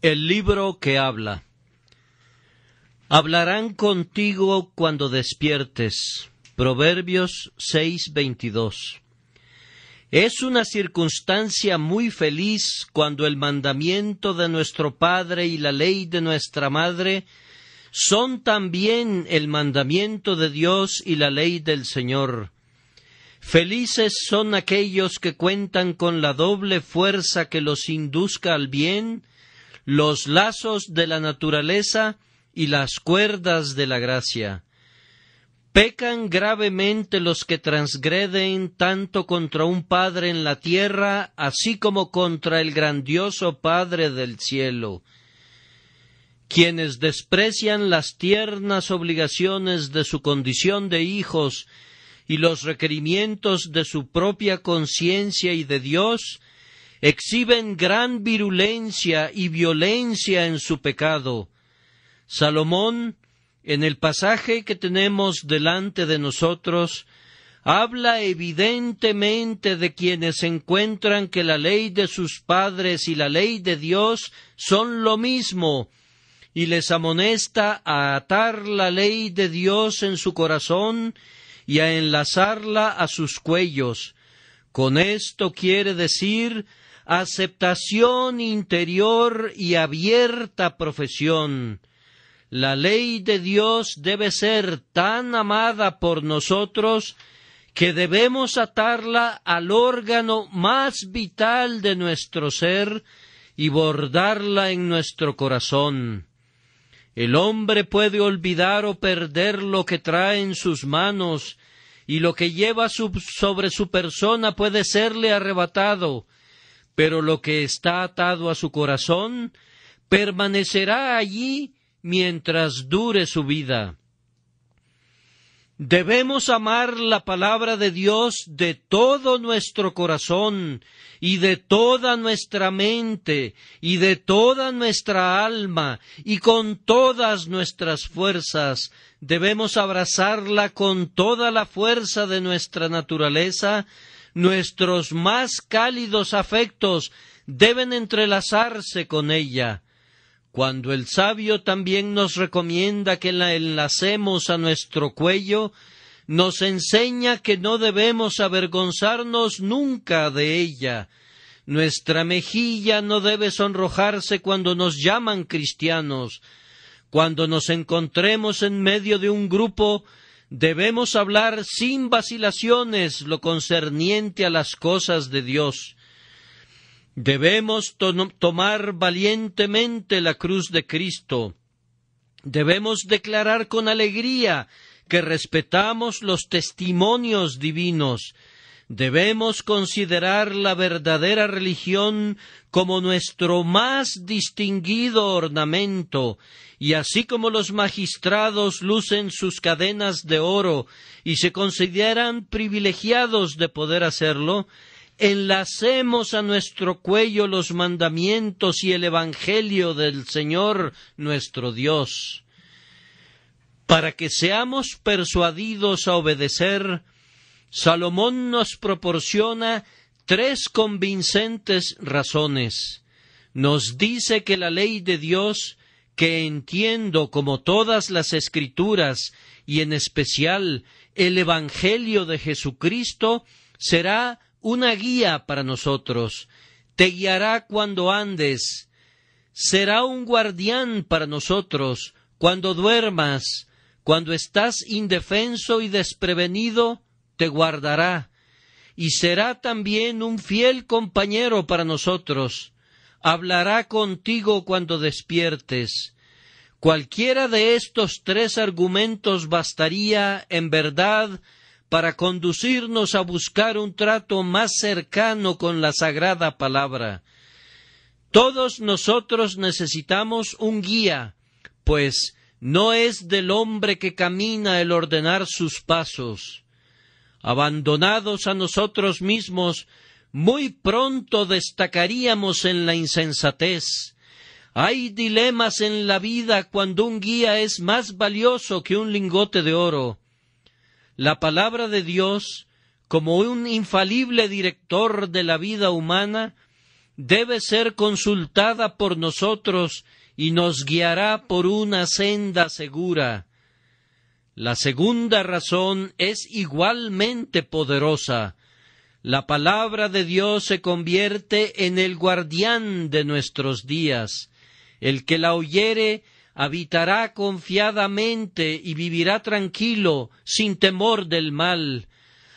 El libro que habla. Hablarán contigo cuando despiertes. Proverbios 6:22. Es una circunstancia muy feliz cuando el mandamiento de nuestro Padre y la ley de nuestra Madre son también el mandamiento de Dios y la ley del Señor. Felices son aquellos que cuentan con la doble fuerza que los induzca al bien, los lazos de la naturaleza y las cuerdas de la gracia. Pecan gravemente los que transgreden tanto contra un Padre en la tierra, así como contra el grandioso Padre del cielo. Quienes desprecian las tiernas obligaciones de su condición de hijos y los requerimientos de su propia conciencia y de Dios, exhiben gran virulencia y violencia en su pecado. Salomón, en el pasaje que tenemos delante de nosotros, habla evidentemente de quienes encuentran que la ley de sus padres y la ley de Dios son lo mismo, y les amonesta a atar la ley de Dios en su corazón y a enlazarla a sus cuellos. Con esto quiere decir aceptación interior y abierta profesión. La ley de Dios debe ser tan amada por nosotros que debemos atarla al órgano más vital de nuestro ser y bordarla en nuestro corazón. El hombre puede olvidar o perder lo que trae en sus manos, y lo que lleva sobre su persona puede serle arrebatado, pero lo que está atado a su corazón permanecerá allí mientras dure su vida. Debemos amar la palabra de Dios de todo nuestro corazón y de toda nuestra mente y de toda nuestra alma y con todas nuestras fuerzas. Debemos abrazarla con toda la fuerza de nuestra naturaleza nuestros más cálidos afectos deben entrelazarse con ella. Cuando el sabio también nos recomienda que la enlacemos a nuestro cuello, nos enseña que no debemos avergonzarnos nunca de ella. Nuestra mejilla no debe sonrojarse cuando nos llaman cristianos. Cuando nos encontremos en medio de un grupo, Debemos hablar sin vacilaciones lo concerniente a las cosas de Dios. Debemos tomar valientemente la cruz de Cristo. Debemos declarar con alegría que respetamos los testimonios divinos debemos considerar la verdadera religión como nuestro más distinguido ornamento, y así como los magistrados lucen sus cadenas de oro y se consideran privilegiados de poder hacerlo, enlacemos a nuestro cuello los mandamientos y el Evangelio del Señor nuestro Dios. Para que seamos persuadidos a obedecer, Salomón nos proporciona tres convincentes razones. Nos dice que la ley de Dios, que entiendo como todas las escrituras y en especial el Evangelio de Jesucristo, será una guía para nosotros, te guiará cuando andes, será un guardián para nosotros cuando duermas, cuando estás indefenso y desprevenido, te guardará, y será también un fiel compañero para nosotros. Hablará contigo cuando despiertes. Cualquiera de estos tres argumentos bastaría, en verdad, para conducirnos a buscar un trato más cercano con la sagrada palabra. Todos nosotros necesitamos un guía, pues no es del hombre que camina el ordenar sus pasos abandonados a nosotros mismos, muy pronto destacaríamos en la insensatez. Hay dilemas en la vida cuando un guía es más valioso que un lingote de oro. La palabra de Dios, como un infalible director de la vida humana, debe ser consultada por nosotros y nos guiará por una senda segura. La segunda razón es igualmente poderosa. La palabra de Dios se convierte en el guardián de nuestros días. El que la oyere habitará confiadamente y vivirá tranquilo, sin temor del mal.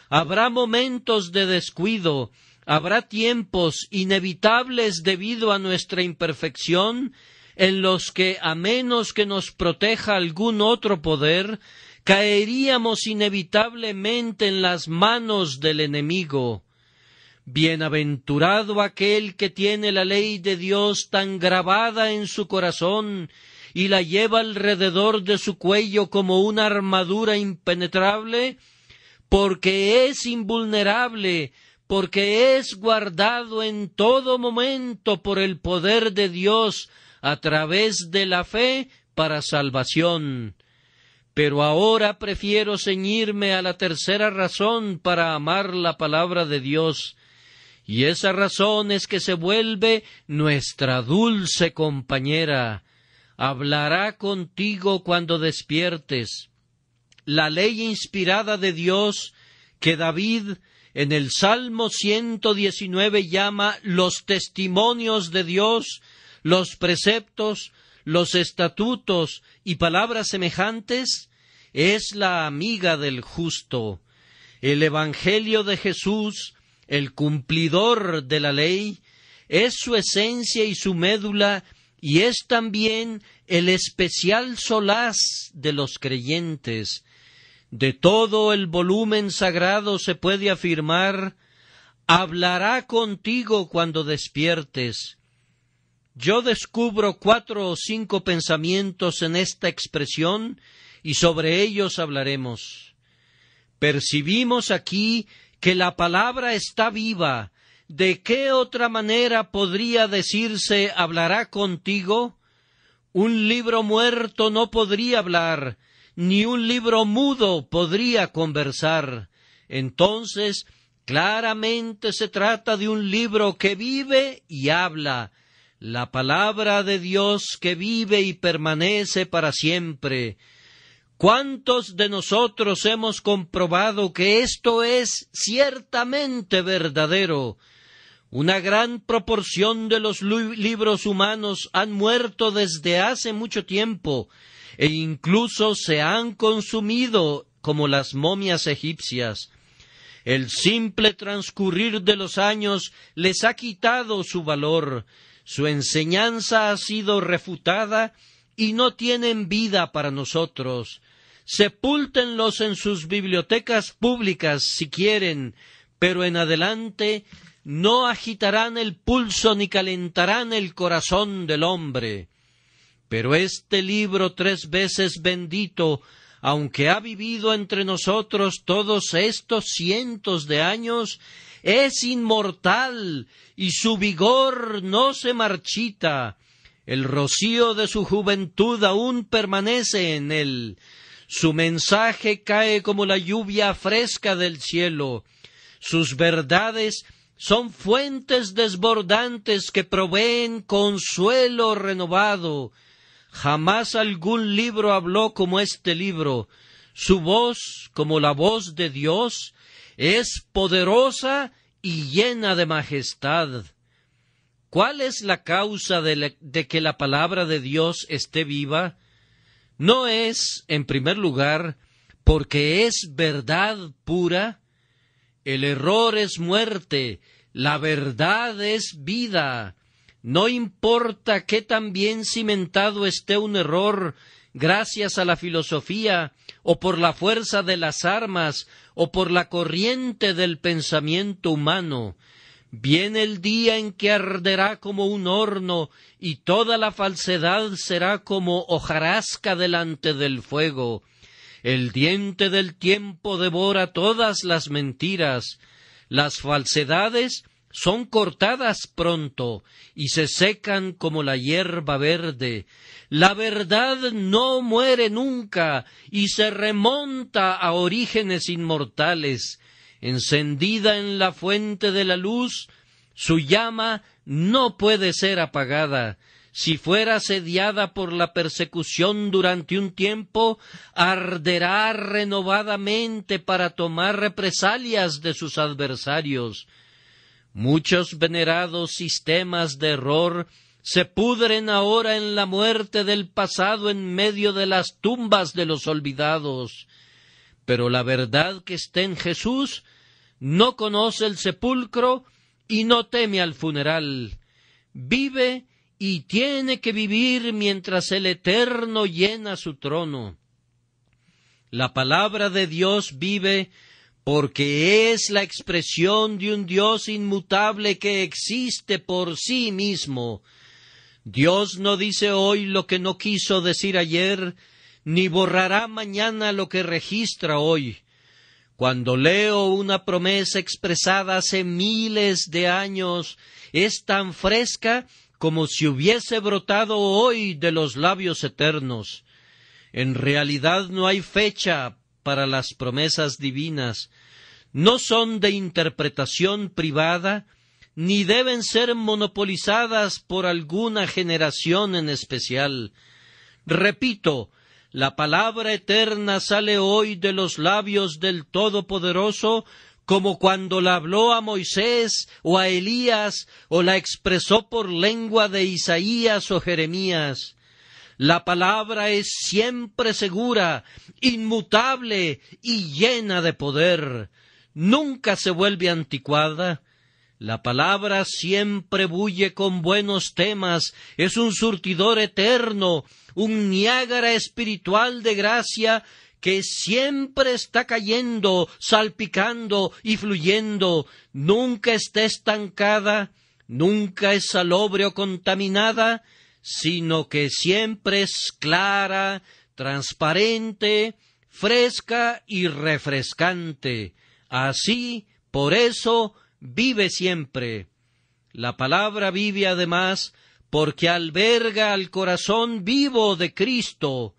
Habrá momentos de descuido, habrá tiempos inevitables debido a nuestra imperfección, en los que, a menos que nos proteja algún otro poder, caeríamos inevitablemente en las manos del enemigo. Bienaventurado aquel que tiene la ley de Dios tan grabada en su corazón y la lleva alrededor de su cuello como una armadura impenetrable, porque es invulnerable, porque es guardado en todo momento por el poder de Dios a través de la fe para salvación. Pero ahora prefiero ceñirme a la tercera razón para amar la palabra de Dios, y esa razón es que se vuelve nuestra dulce compañera. Hablará contigo cuando despiertes. La ley inspirada de Dios que David en el Salmo 119 llama los testimonios de Dios, los preceptos, los estatutos y palabras semejantes, es la amiga del justo. El Evangelio de Jesús, el cumplidor de la ley, es su esencia y su médula, y es también el especial solaz de los creyentes. De todo el volumen sagrado se puede afirmar hablará contigo cuando despiertes, yo descubro cuatro o cinco pensamientos en esta expresión y sobre ellos hablaremos. Percibimos aquí que la palabra está viva. ¿De qué otra manera podría decirse hablará contigo? Un libro muerto no podría hablar, ni un libro mudo podría conversar. Entonces, claramente se trata de un libro que vive y habla, la palabra de Dios que vive y permanece para siempre. ¿Cuántos de nosotros hemos comprobado que esto es ciertamente verdadero? Una gran proporción de los libros humanos han muerto desde hace mucho tiempo e incluso se han consumido como las momias egipcias. El simple transcurrir de los años les ha quitado su valor. Su enseñanza ha sido refutada y no tienen vida para nosotros. Sepúltenlos en sus bibliotecas públicas si quieren, pero en adelante no agitarán el pulso ni calentarán el corazón del hombre. Pero este libro tres veces bendito, aunque ha vivido entre nosotros todos estos cientos de años, es inmortal y su vigor no se marchita. El rocío de su juventud aún permanece en él. Su mensaje cae como la lluvia fresca del cielo. Sus verdades son fuentes desbordantes que proveen consuelo renovado. Jamás algún libro habló como este libro. Su voz, como la voz de Dios, es poderosa y llena de majestad. ¿Cuál es la causa de, que la palabra de Dios esté viva? No es, en primer lugar, porque es verdad pura. El error es muerte, la verdad es vida. No importa qué tan bien cimentado esté un error, gracias a la filosofía, o por la fuerza de las armas, o por la corriente del pensamiento humano. Viene el día en que arderá como un horno, y toda la falsedad será como hojarasca delante del fuego. El diente del tiempo devora todas las mentiras. Las falsedades son cortadas pronto y se secan como la hierba verde. La verdad no muere nunca y se remonta a orígenes inmortales. Encendida en la fuente de la luz, su llama no puede ser apagada. Si fuera asediada por la persecución durante un tiempo, arderá renovadamente para tomar represalias de sus adversarios. Muchos venerados sistemas de error se pudren ahora en la muerte del pasado en medio de las tumbas de los olvidados. Pero la verdad que está en Jesús no conoce el sepulcro y no teme al funeral. Vive y tiene que vivir mientras el Eterno llena su trono. La palabra de Dios vive porque es la expresión de un Dios inmutable que existe por sí mismo. Dios no dice hoy lo que no quiso decir ayer, ni borrará mañana lo que registra hoy. Cuando leo una promesa expresada hace miles de años, es tan fresca como si hubiese brotado hoy de los labios eternos. En realidad no hay fecha para las promesas divinas no son de interpretación privada ni deben ser monopolizadas por alguna generación en especial. Repito, la palabra eterna sale hoy de los labios del Todopoderoso como cuando la habló a Moisés o a Elías o la expresó por lengua de Isaías o Jeremías. La palabra es siempre segura, inmutable y llena de poder. Nunca se vuelve anticuada. La palabra siempre bulle con buenos temas, es un surtidor eterno, un Niágara espiritual de gracia que siempre está cayendo, salpicando y fluyendo, nunca está estancada, nunca es salobre o contaminada, sino que siempre es clara, transparente, fresca y refrescante. Así, por eso, vive siempre. La palabra vive además porque alberga al corazón vivo de Cristo.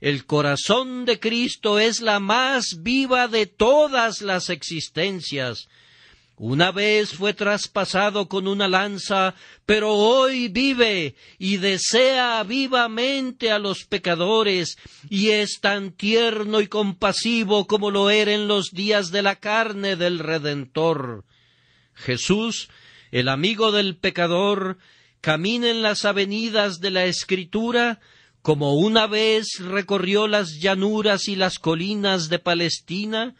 El corazón de Cristo es la más viva de todas las existencias, una vez fue traspasado con una lanza, pero hoy vive y desea vivamente a los pecadores, y es tan tierno y compasivo como lo era en los días de la carne del Redentor. Jesús, el amigo del pecador, camina en las avenidas de la Escritura como una vez recorrió las llanuras y las colinas de Palestina,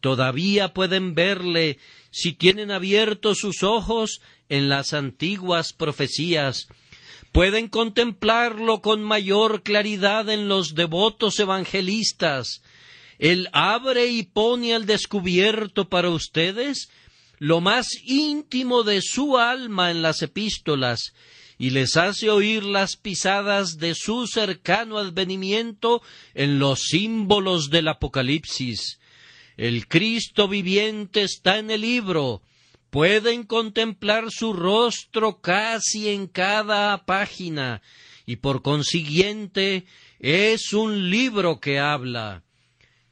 todavía pueden verle si tienen abiertos sus ojos en las antiguas profecías, pueden contemplarlo con mayor claridad en los devotos evangelistas. Él abre y pone al descubierto para ustedes lo más íntimo de su alma en las epístolas, y les hace oír las pisadas de su cercano advenimiento en los símbolos del Apocalipsis. El Cristo viviente está en el libro. Pueden contemplar su rostro casi en cada página y por consiguiente es un libro que habla.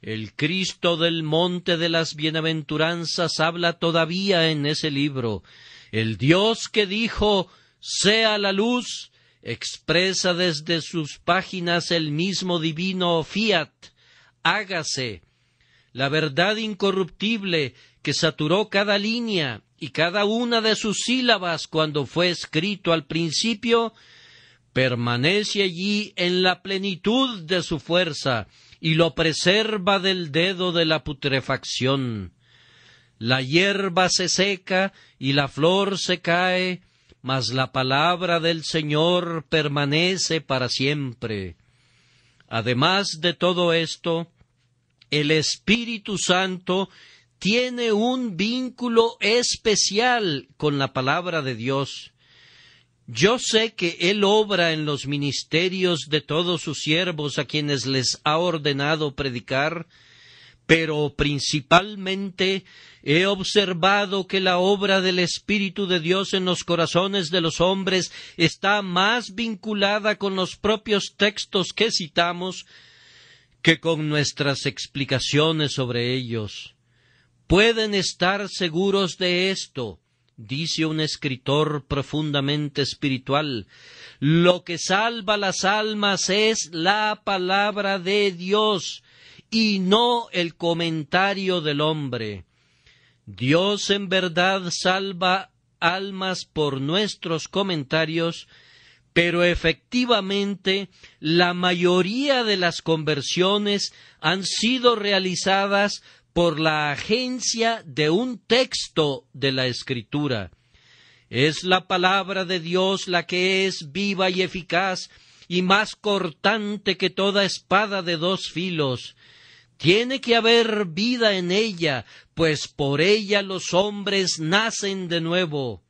El Cristo del monte de las bienaventuranzas habla todavía en ese libro. El Dios que dijo sea la luz expresa desde sus páginas el mismo divino fiat hágase la verdad incorruptible que saturó cada línea y cada una de sus sílabas cuando fue escrito al principio, permanece allí en la plenitud de su fuerza y lo preserva del dedo de la putrefacción. La hierba se seca y la flor se cae, mas la palabra del Señor permanece para siempre. Además de todo esto, el Espíritu Santo tiene un vínculo especial con la palabra de Dios. Yo sé que Él obra en los ministerios de todos sus siervos a quienes les ha ordenado predicar, pero principalmente he observado que la obra del Espíritu de Dios en los corazones de los hombres está más vinculada con los propios textos que citamos que con nuestras explicaciones sobre ellos pueden estar seguros de esto, dice un escritor profundamente espiritual, lo que salva las almas es la palabra de Dios y no el comentario del hombre. Dios en verdad salva almas por nuestros comentarios pero efectivamente, la mayoría de las conversiones han sido realizadas por la agencia de un texto de la Escritura. Es la palabra de Dios la que es viva y eficaz y más cortante que toda espada de dos filos. Tiene que haber vida en ella, pues por ella los hombres nacen de nuevo.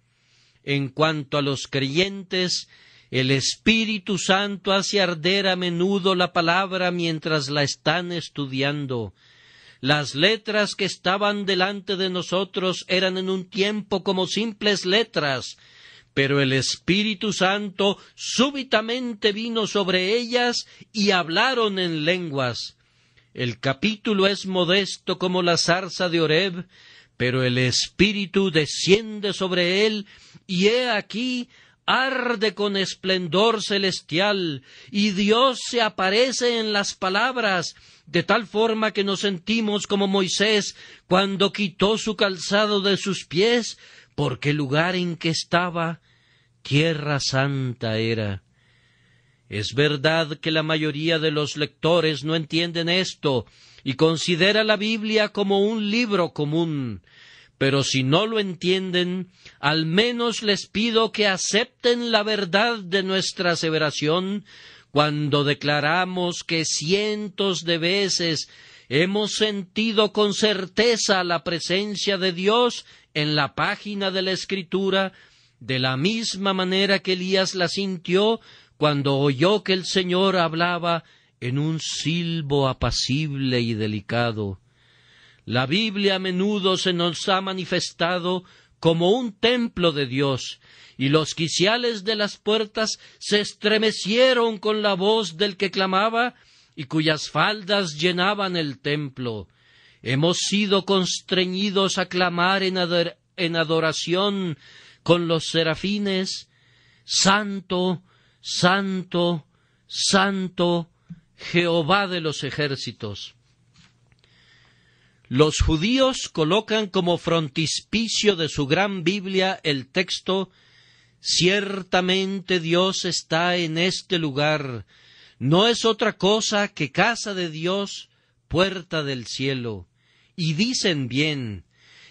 En cuanto a los creyentes, el Espíritu Santo hace arder a menudo la palabra mientras la están estudiando. Las letras que estaban delante de nosotros eran en un tiempo como simples letras, pero el Espíritu Santo súbitamente vino sobre ellas y hablaron en lenguas. El capítulo es modesto como la zarza de Oreb, pero el Espíritu desciende sobre él, y he aquí arde con esplendor celestial y Dios se aparece en las palabras, de tal forma que nos sentimos como Moisés cuando quitó su calzado de sus pies, porque el lugar en que estaba tierra santa era. Es verdad que la mayoría de los lectores no entienden esto y considera la Biblia como un libro común, pero si no lo entienden, al menos les pido que acepten la verdad de nuestra aseveración cuando declaramos que cientos de veces hemos sentido con certeza la presencia de Dios en la página de la Escritura, de la misma manera que Elías la sintió cuando oyó que el Señor hablaba en un silbo apacible y delicado. La Biblia a menudo se nos ha manifestado como un templo de Dios, y los quiciales de las puertas se estremecieron con la voz del que clamaba y cuyas faldas llenaban el templo. Hemos sido constreñidos a clamar en, en adoración con los serafines, Santo, Santo, Santo, Jehová de los ejércitos. Los judíos colocan como frontispicio de su gran Biblia el texto Ciertamente Dios está en este lugar. No es otra cosa que casa de Dios, puerta del cielo. Y dicen bien,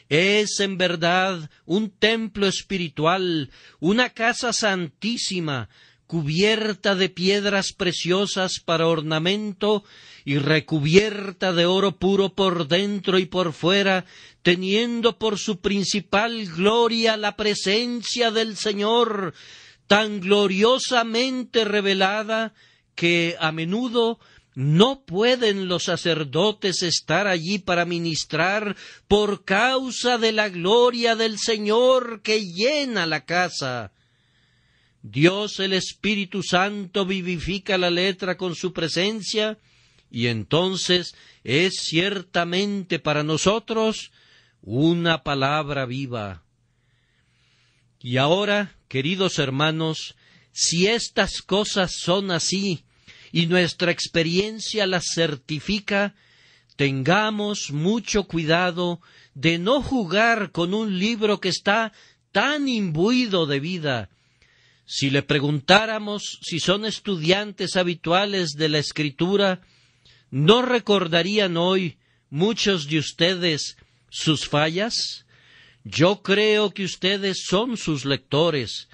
es en verdad un templo espiritual, una casa santísima, cubierta de piedras preciosas para ornamento y recubierta de oro puro por dentro y por fuera, teniendo por su principal gloria la presencia del Señor, tan gloriosamente revelada que a menudo no pueden los sacerdotes estar allí para ministrar por causa de la gloria del Señor que llena la casa Dios el Espíritu Santo vivifica la letra con su presencia, y entonces es ciertamente para nosotros una palabra viva. Y ahora, queridos hermanos, si estas cosas son así, y nuestra experiencia las certifica, tengamos mucho cuidado de no jugar con un libro que está tan imbuido de vida, si le preguntáramos si son estudiantes habituales de la escritura, ¿no recordarían hoy muchos de ustedes sus fallas? Yo creo que ustedes son sus lectores,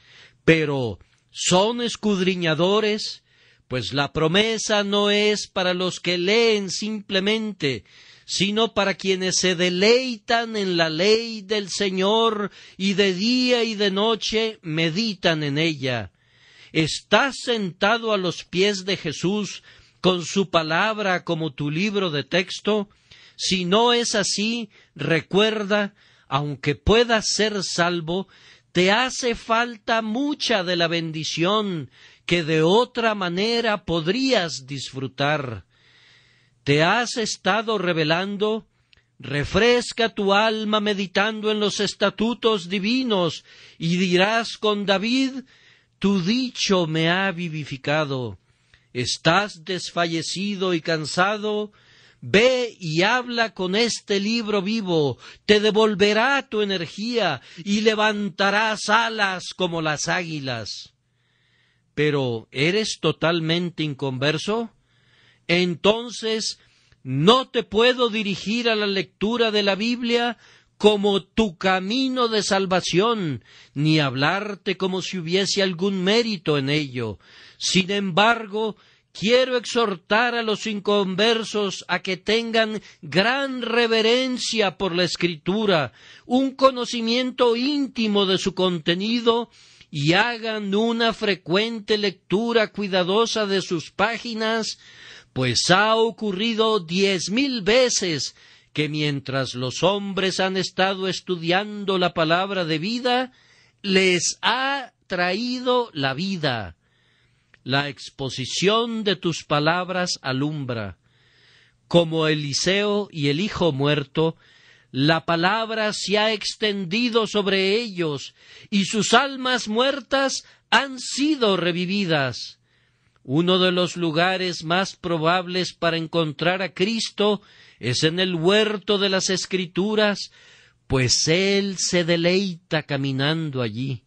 pero ¿son escudriñadores? Pues la promesa no es para los que leen simplemente, sino para quienes se deleitan en la ley del Señor y de día y de noche meditan en ella. Estás sentado a los pies de Jesús con su palabra como tu libro de texto? Si no es así, recuerda, aunque puedas ser salvo, te hace falta mucha de la bendición que de otra manera podrías disfrutar te has estado revelando, refresca tu alma meditando en los estatutos divinos, y dirás con David, tu dicho me ha vivificado. Estás desfallecido y cansado, Ve y habla con este libro vivo, te devolverá tu energía y levantarás alas como las águilas. Pero ¿eres totalmente inconverso? entonces no te puedo dirigir a la lectura de la Biblia como tu camino de salvación, ni hablarte como si hubiese algún mérito en ello. Sin embargo, quiero exhortar a los inconversos a que tengan gran reverencia por la escritura, un conocimiento íntimo de su contenido, y hagan una frecuente lectura cuidadosa de sus páginas pues ha ocurrido diez mil veces que mientras los hombres han estado estudiando la palabra de vida, les ha traído la vida. La exposición de tus palabras alumbra. Como Eliseo y el hijo muerto, la palabra se ha extendido sobre ellos, y sus almas muertas han sido revividas. Uno de los lugares más probables para encontrar a Cristo es en el huerto de las Escrituras, pues Él se deleita caminando allí.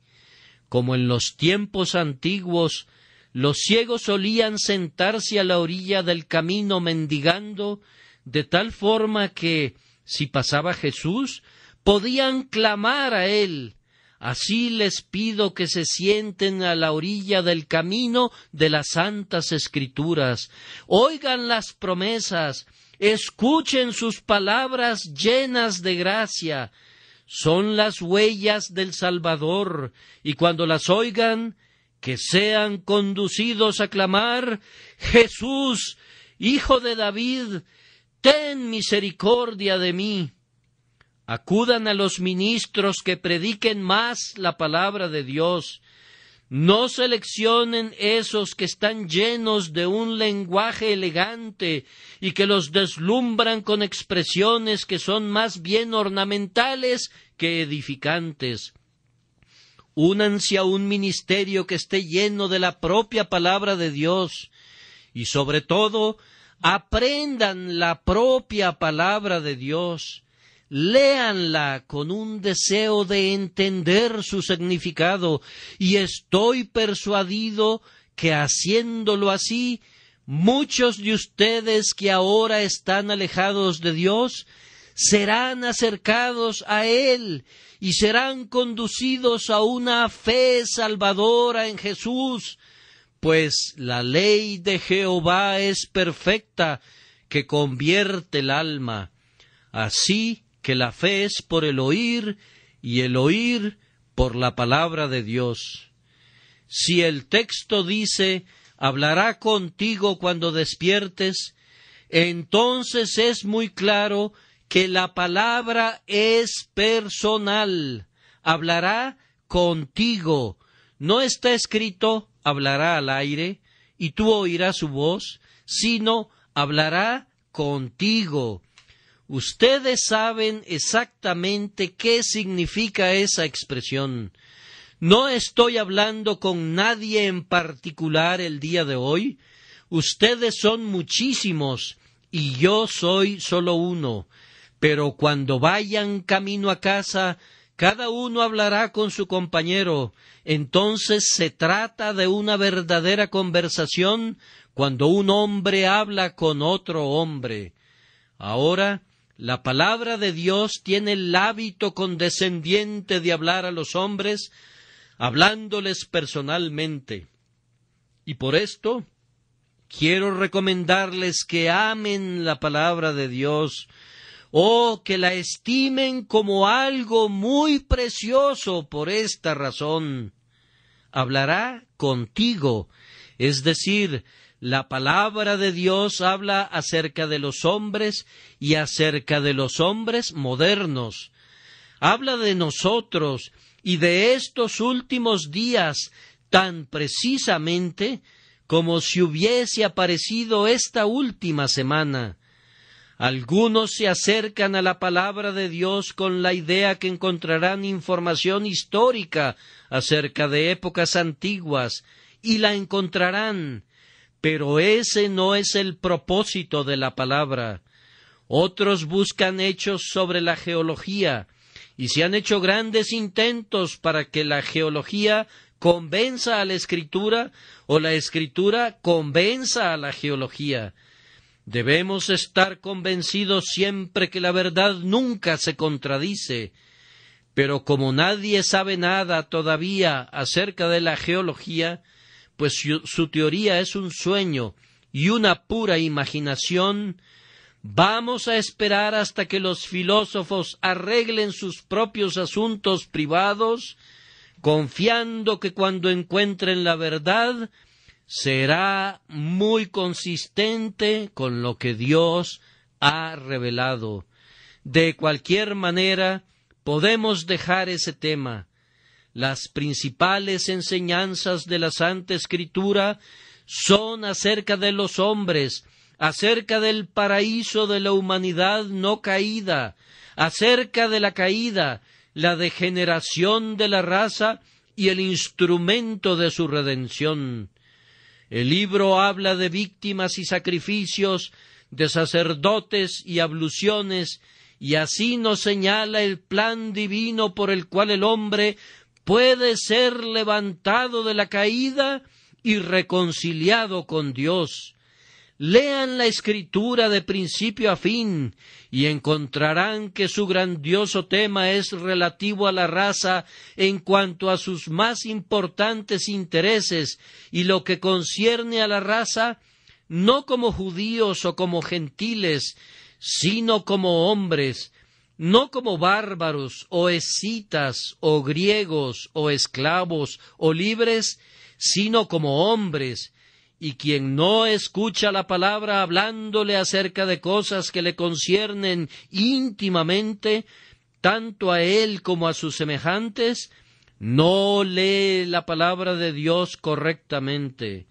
Como en los tiempos antiguos, los ciegos solían sentarse a la orilla del camino mendigando, de tal forma que, si pasaba Jesús, podían clamar a Él Así les pido que se sienten a la orilla del camino de las santas escrituras, oigan las promesas, escuchen sus palabras llenas de gracia. Son las huellas del Salvador, y cuando las oigan, que sean conducidos a clamar Jesús, Hijo de David, ten misericordia de mí. Acudan a los ministros que prediquen más la palabra de Dios. No seleccionen esos que están llenos de un lenguaje elegante y que los deslumbran con expresiones que son más bien ornamentales que edificantes. Únanse a un ministerio que esté lleno de la propia palabra de Dios y sobre todo aprendan la propia palabra de Dios léanla con un deseo de entender su significado, y estoy persuadido que haciéndolo así, muchos de ustedes que ahora están alejados de Dios serán acercados a Él y serán conducidos a una fe salvadora en Jesús, pues la ley de Jehová es perfecta, que convierte el alma. Así que la fe es por el oír y el oír por la palabra de Dios. Si el texto dice hablará contigo cuando despiertes, entonces es muy claro que la palabra es personal. Hablará contigo. No está escrito hablará al aire y tú oirás su voz, sino hablará contigo. Ustedes saben exactamente qué significa esa expresión. No estoy hablando con nadie en particular el día de hoy. Ustedes son muchísimos y yo soy solo uno. Pero cuando vayan camino a casa, cada uno hablará con su compañero. Entonces se trata de una verdadera conversación cuando un hombre habla con otro hombre. Ahora la palabra de Dios tiene el hábito condescendiente de hablar a los hombres, hablándoles personalmente. Y por esto quiero recomendarles que amen la palabra de Dios, o que la estimen como algo muy precioso por esta razón. Hablará contigo, es decir, la palabra de Dios habla acerca de los hombres y acerca de los hombres modernos. Habla de nosotros y de estos últimos días tan precisamente como si hubiese aparecido esta última semana. Algunos se acercan a la palabra de Dios con la idea que encontrarán información histórica acerca de épocas antiguas y la encontrarán pero ese no es el propósito de la palabra. Otros buscan hechos sobre la geología, y se han hecho grandes intentos para que la geología convenza a la escritura o la escritura convenza a la geología. Debemos estar convencidos siempre que la verdad nunca se contradice. Pero como nadie sabe nada todavía acerca de la geología, pues su, teoría es un sueño y una pura imaginación, Vamos a esperar hasta que los filósofos arreglen sus propios asuntos privados, confiando que cuando encuentren la verdad será muy consistente con lo que Dios ha revelado. De cualquier manera, podemos dejar ese tema. Las principales enseñanzas de la Santa Escritura son acerca de los hombres, acerca del paraíso de la humanidad no caída, acerca de la caída, la degeneración de la raza y el instrumento de su redención. El libro habla de víctimas y sacrificios, de sacerdotes y abluciones, y así nos señala el plan divino por el cual el hombre puede ser levantado de la caída y reconciliado con Dios. Lean la escritura de principio a fin y encontrarán que su grandioso tema es relativo a la raza en cuanto a sus más importantes intereses y lo que concierne a la raza no como judíos o como gentiles, sino como hombres, no como bárbaros o escitas o griegos o esclavos o libres, sino como hombres, y quien no escucha la palabra hablándole acerca de cosas que le conciernen íntimamente, tanto a él como a sus semejantes, no lee la palabra de Dios correctamente.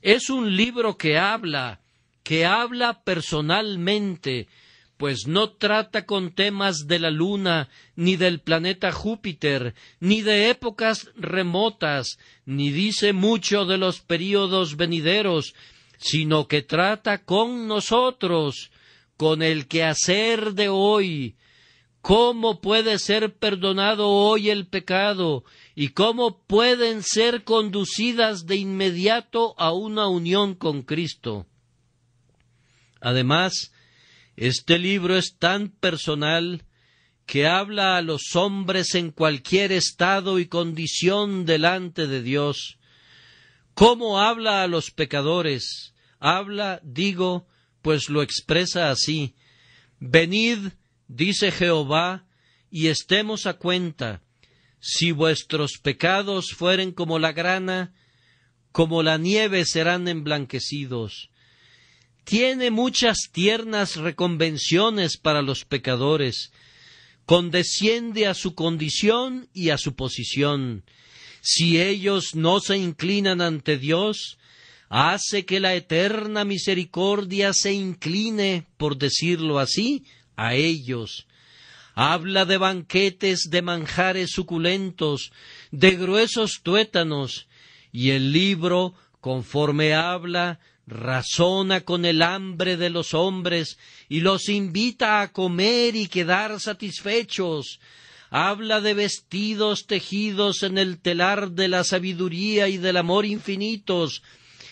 Es un libro que habla, que habla personalmente, pues no trata con temas de la Luna, ni del planeta Júpiter, ni de épocas remotas, ni dice mucho de los períodos venideros, sino que trata con nosotros, con el quehacer de hoy, ¿Cómo puede ser perdonado hoy el pecado? ¿Y cómo pueden ser conducidas de inmediato a una unión con Cristo? Además, este libro es tan personal que habla a los hombres en cualquier estado y condición delante de Dios. ¿Cómo habla a los pecadores? Habla, digo, pues lo expresa así. Venid, dice Jehová, y estemos a cuenta. Si vuestros pecados fueren como la grana, como la nieve serán emblanquecidos tiene muchas tiernas reconvenciones para los pecadores, condesciende a su condición y a su posición. Si ellos no se inclinan ante Dios, hace que la eterna misericordia se incline, por decirlo así, a ellos. Habla de banquetes de manjares suculentos, de gruesos tuétanos, y el libro, conforme habla, razona con el hambre de los hombres y los invita a comer y quedar satisfechos. Habla de vestidos tejidos en el telar de la sabiduría y del amor infinitos,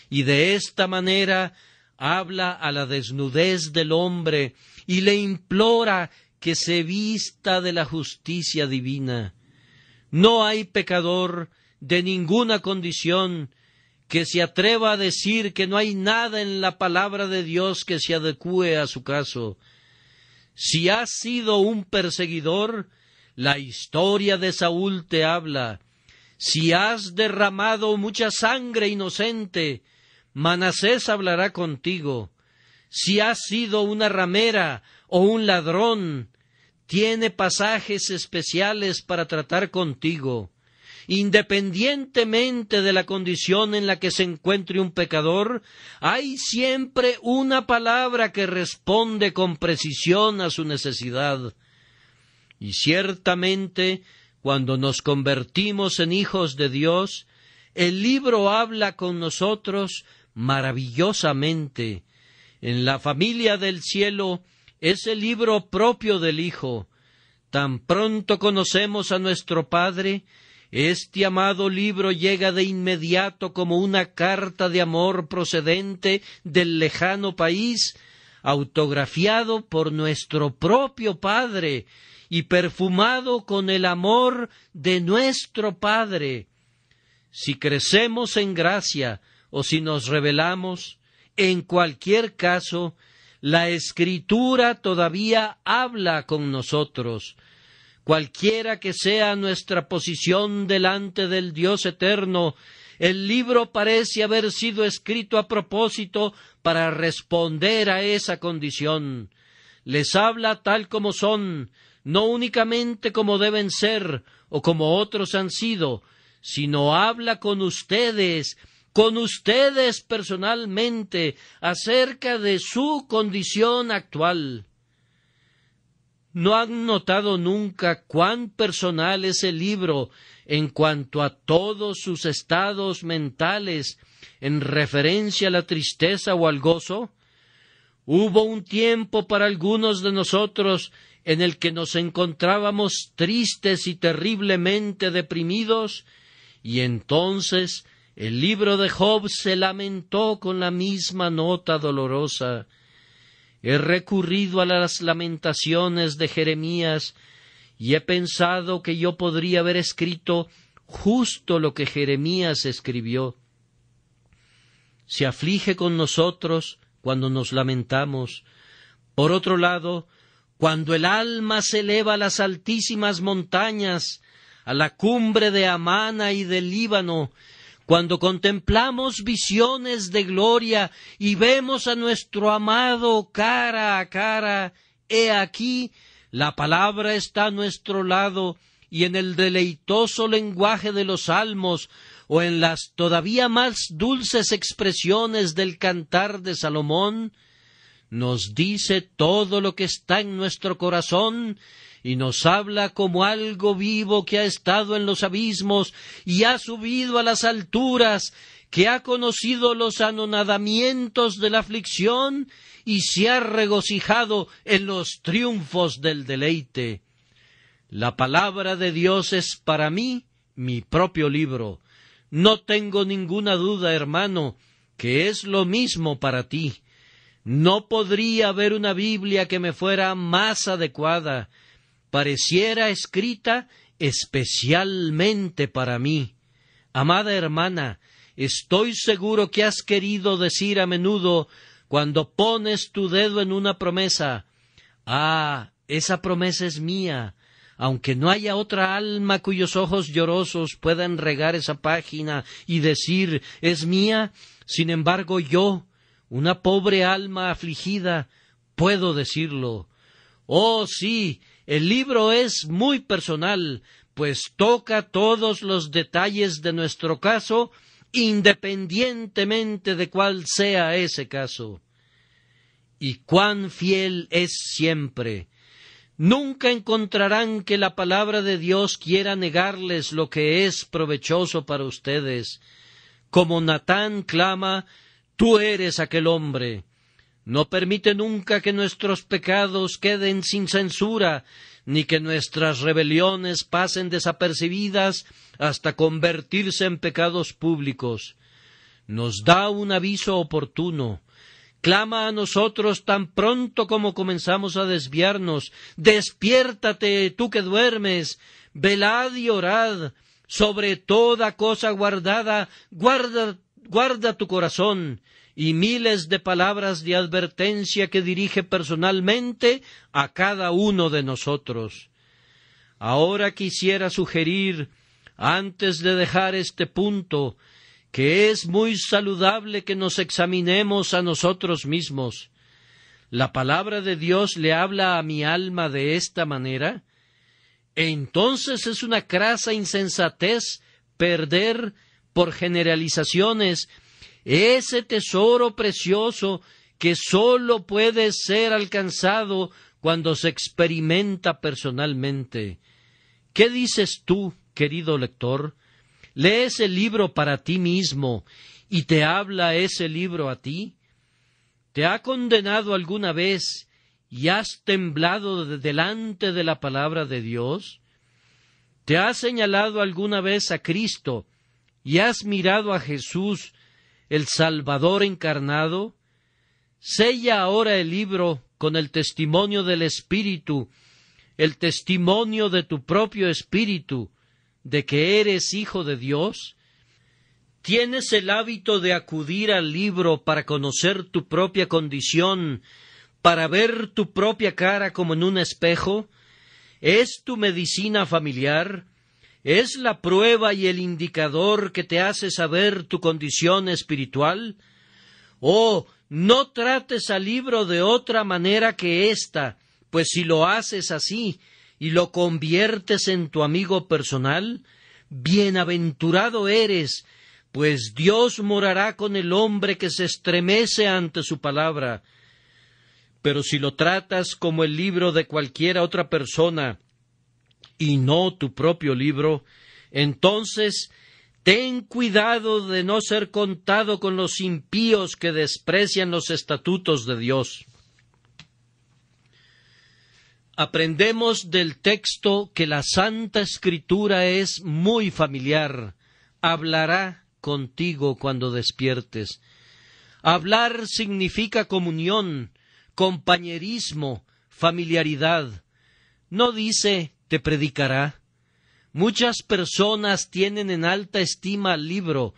y de esta manera habla a la desnudez del hombre y le implora que se vista de la justicia divina. No hay pecador de ninguna condición que se atreva a decir que no hay nada en la palabra de Dios que se adecue a su caso. Si has sido un perseguidor, la historia de Saúl te habla. Si has derramado mucha sangre inocente, Manasés hablará contigo. Si has sido una ramera o un ladrón, tiene pasajes especiales para tratar contigo. Independientemente de la condición en la que se encuentre un pecador, hay siempre una palabra que responde con precisión a su necesidad. Y ciertamente, cuando nos convertimos en hijos de Dios, el libro habla con nosotros maravillosamente. En la familia del cielo es el libro propio del Hijo. Tan pronto conocemos a nuestro Padre, este amado libro llega de inmediato como una carta de amor procedente del lejano país, autografiado por nuestro propio Padre y perfumado con el amor de nuestro Padre. Si crecemos en gracia o si nos revelamos, en cualquier caso, la Escritura todavía habla con nosotros, Cualquiera que sea nuestra posición delante del Dios eterno, el libro parece haber sido escrito a propósito para responder a esa condición. Les habla tal como son, no únicamente como deben ser o como otros han sido, sino habla con ustedes, con ustedes personalmente, acerca de su condición actual. ¿No han notado nunca cuán personal es el libro en cuanto a todos sus estados mentales en referencia a la tristeza o al gozo? Hubo un tiempo para algunos de nosotros en el que nos encontrábamos tristes y terriblemente deprimidos, y entonces el libro de Job se lamentó con la misma nota dolorosa. He recurrido a las lamentaciones de Jeremías y he pensado que yo podría haber escrito justo lo que Jeremías escribió. Se aflige con nosotros cuando nos lamentamos. Por otro lado, cuando el alma se eleva a las altísimas montañas, a la cumbre de Amana y del Líbano, cuando contemplamos visiones de gloria y vemos a nuestro amado cara a cara, he aquí, la palabra está a nuestro lado y en el deleitoso lenguaje de los salmos o en las todavía más dulces expresiones del cantar de Salomón, nos dice todo lo que está en nuestro corazón y nos habla como algo vivo que ha estado en los abismos y ha subido a las alturas, que ha conocido los anonadamientos de la aflicción y se ha regocijado en los triunfos del deleite. La palabra de Dios es para mí mi propio libro. No tengo ninguna duda, hermano, que es lo mismo para ti. No podría haber una Biblia que me fuera más adecuada, pareciera escrita especialmente para mí. Amada hermana, estoy seguro que has querido decir a menudo cuando pones tu dedo en una promesa, Ah, esa promesa es mía, aunque no haya otra alma cuyos ojos llorosos puedan regar esa página y decir es mía, sin embargo yo, una pobre alma afligida, puedo decirlo. Oh sí, el libro es muy personal, pues toca todos los detalles de nuestro caso, independientemente de cuál sea ese caso. Y cuán fiel es siempre. Nunca encontrarán que la palabra de Dios quiera negarles lo que es provechoso para ustedes. Como Natán clama, tú eres aquel hombre. No permite nunca que nuestros pecados queden sin censura, ni que nuestras rebeliones pasen desapercibidas hasta convertirse en pecados públicos. Nos da un aviso oportuno. Clama a nosotros tan pronto como comenzamos a desviarnos. Despiértate, tú que duermes. Velad y orad. Sobre toda cosa guardada, guarda, guarda tu corazón y miles de palabras de advertencia que dirige personalmente a cada uno de nosotros. Ahora quisiera sugerir, antes de dejar este punto, que es muy saludable que nos examinemos a nosotros mismos. La palabra de Dios le habla a mi alma de esta manera. entonces es una crasa insensatez perder por generalizaciones ese tesoro precioso que sólo puede ser alcanzado cuando se experimenta personalmente. ¿Qué dices tú, querido lector? ¿Lees el libro para ti mismo y te habla ese libro a ti? ¿Te ha condenado alguna vez y has temblado delante de la palabra de Dios? ¿Te has señalado alguna vez a Cristo y has mirado a Jesús el Salvador encarnado, sella ahora el libro con el testimonio del Espíritu, el testimonio de tu propio Espíritu, de que eres hijo de Dios? ¿Tienes el hábito de acudir al libro para conocer tu propia condición, para ver tu propia cara como en un espejo? ¿Es tu medicina familiar? es la prueba y el indicador que te hace saber tu condición espiritual? Oh, no trates al libro de otra manera que ésta, pues si lo haces así y lo conviertes en tu amigo personal, bienaventurado eres, pues Dios morará con el hombre que se estremece ante su palabra. Pero si lo tratas como el libro de cualquiera otra persona, y no tu propio libro, entonces ten cuidado de no ser contado con los impíos que desprecian los estatutos de Dios. Aprendemos del texto que la Santa Escritura es muy familiar. Hablará contigo cuando despiertes. Hablar significa comunión, compañerismo, familiaridad. No dice te predicará. Muchas personas tienen en alta estima al libro,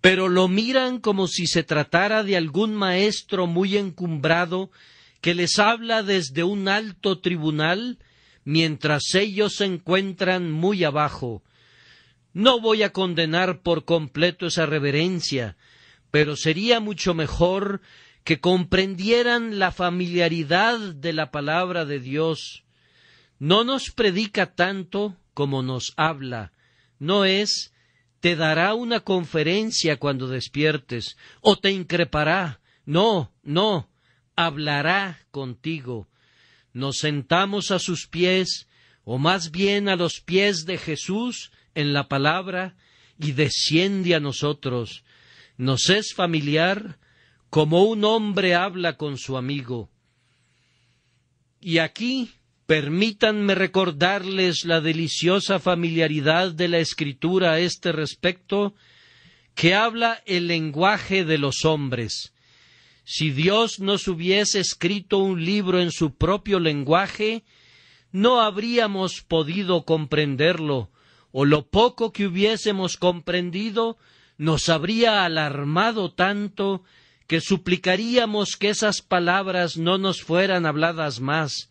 pero lo miran como si se tratara de algún maestro muy encumbrado que les habla desde un alto tribunal mientras ellos se encuentran muy abajo. No voy a condenar por completo esa reverencia, pero sería mucho mejor que comprendieran la familiaridad de la palabra de Dios, no nos predica tanto como nos habla. No es te dará una conferencia cuando despiertes, o te increpará. No, no, hablará contigo. Nos sentamos a sus pies, o más bien a los pies de Jesús en la palabra, y desciende a nosotros. Nos es familiar como un hombre habla con su amigo. Y aquí Permítanme recordarles la deliciosa familiaridad de la escritura a este respecto, que habla el lenguaje de los hombres. Si Dios nos hubiese escrito un libro en su propio lenguaje, no habríamos podido comprenderlo, o lo poco que hubiésemos comprendido nos habría alarmado tanto que suplicaríamos que esas palabras no nos fueran habladas más,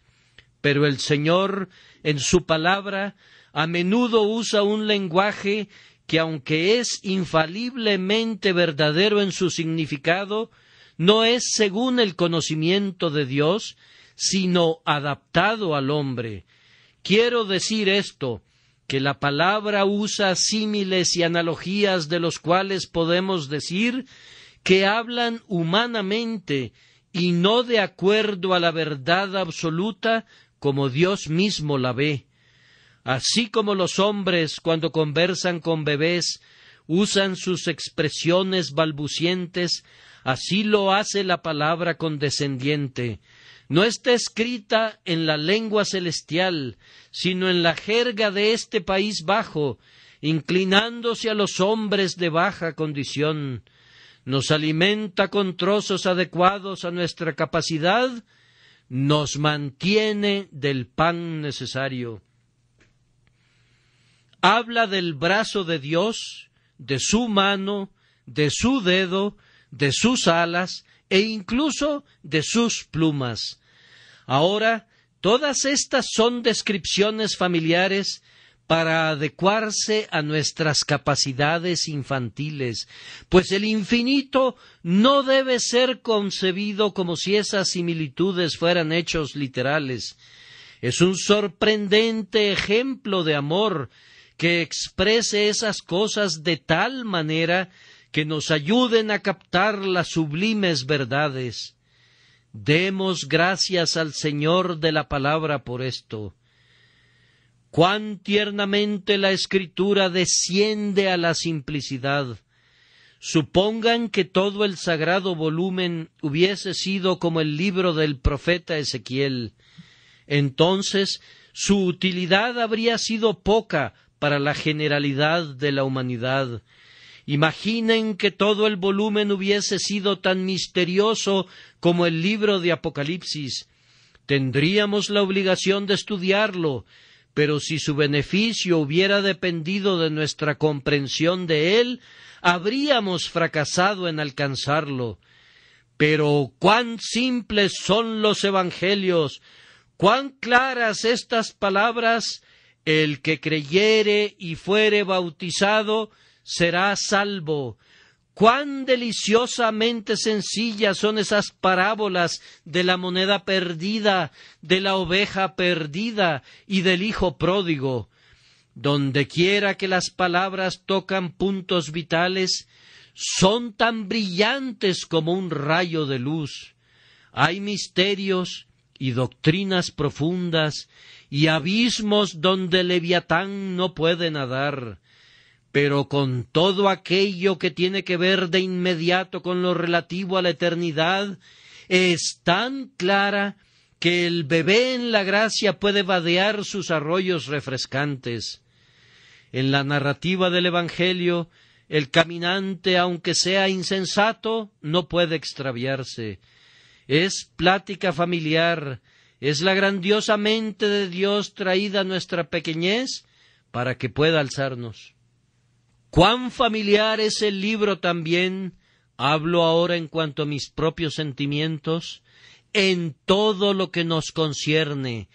pero el Señor, en su palabra, a menudo usa un lenguaje que, aunque es infaliblemente verdadero en su significado, no es según el conocimiento de Dios, sino adaptado al hombre. Quiero decir esto, que la palabra usa símiles y analogías de los cuales podemos decir que hablan humanamente y no de acuerdo a la verdad absoluta como Dios mismo la ve. Así como los hombres, cuando conversan con bebés, usan sus expresiones balbucientes, así lo hace la palabra condescendiente. No está escrita en la lengua celestial, sino en la jerga de este país bajo, inclinándose a los hombres de baja condición. Nos alimenta con trozos adecuados a nuestra capacidad nos mantiene del pan necesario. Habla del brazo de Dios, de su mano, de su dedo, de sus alas e incluso de sus plumas. Ahora, todas estas son descripciones familiares para adecuarse a nuestras capacidades infantiles, pues el infinito no debe ser concebido como si esas similitudes fueran hechos literales. Es un sorprendente ejemplo de amor que exprese esas cosas de tal manera que nos ayuden a captar las sublimes verdades. Demos gracias al Señor de la palabra por esto. Cuán tiernamente la escritura desciende a la simplicidad. Supongan que todo el sagrado volumen hubiese sido como el libro del profeta Ezequiel. Entonces su utilidad habría sido poca para la generalidad de la humanidad. Imaginen que todo el volumen hubiese sido tan misterioso como el libro de Apocalipsis. Tendríamos la obligación de estudiarlo, pero si su beneficio hubiera dependido de nuestra comprensión de él, habríamos fracasado en alcanzarlo. Pero cuán simples son los evangelios, cuán claras estas palabras, el que creyere y fuere bautizado será salvo, Cuán deliciosamente sencillas son esas parábolas de la moneda perdida, de la oveja perdida y del hijo pródigo. donde quiera que las palabras tocan puntos vitales, son tan brillantes como un rayo de luz. Hay misterios y doctrinas profundas y abismos donde Leviatán no puede nadar pero con todo aquello que tiene que ver de inmediato con lo relativo a la eternidad, es tan clara que el bebé en la gracia puede vadear sus arroyos refrescantes. En la narrativa del Evangelio, el caminante, aunque sea insensato, no puede extraviarse. Es plática familiar, es la grandiosa mente de Dios traída a nuestra pequeñez para que pueda alzarnos. Cuán familiar es el libro también, hablo ahora en cuanto a mis propios sentimientos, en todo lo que nos concierne.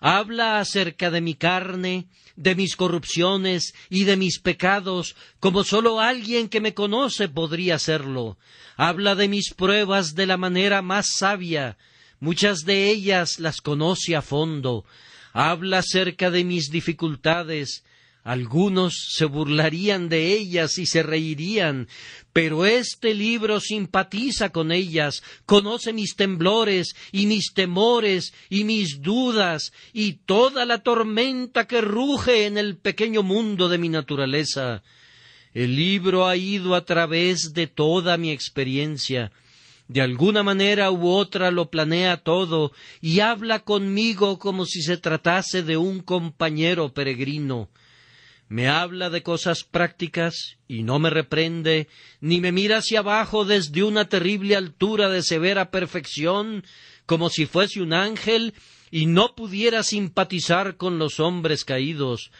Habla acerca de mi carne, de mis corrupciones y de mis pecados, como sólo alguien que me conoce podría hacerlo. Habla de mis pruebas de la manera más sabia, muchas de ellas las conoce a fondo. Habla acerca de mis dificultades, algunos se burlarían de ellas y se reirían, pero este libro simpatiza con ellas, conoce mis temblores y mis temores y mis dudas y toda la tormenta que ruge en el pequeño mundo de mi naturaleza. El libro ha ido a través de toda mi experiencia. De alguna manera u otra lo planea todo y habla conmigo como si se tratase de un compañero peregrino me habla de cosas prácticas y no me reprende, ni me mira hacia abajo desde una terrible altura de severa perfección, como si fuese un ángel y no pudiera simpatizar con los hombres caídos.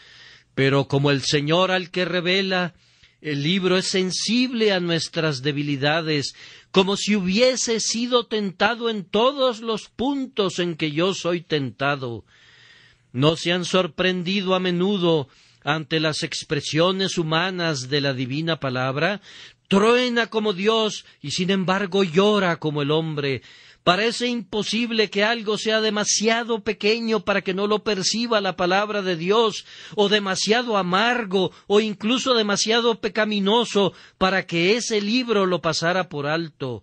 Pero como el Señor al que revela, el libro es sensible a nuestras debilidades, como si hubiese sido tentado en todos los puntos en que yo soy tentado. No se han sorprendido a menudo ante las expresiones humanas de la divina palabra, truena como Dios y sin embargo llora como el hombre. Parece imposible que algo sea demasiado pequeño para que no lo perciba la palabra de Dios, o demasiado amargo, o incluso demasiado pecaminoso para que ese libro lo pasara por alto.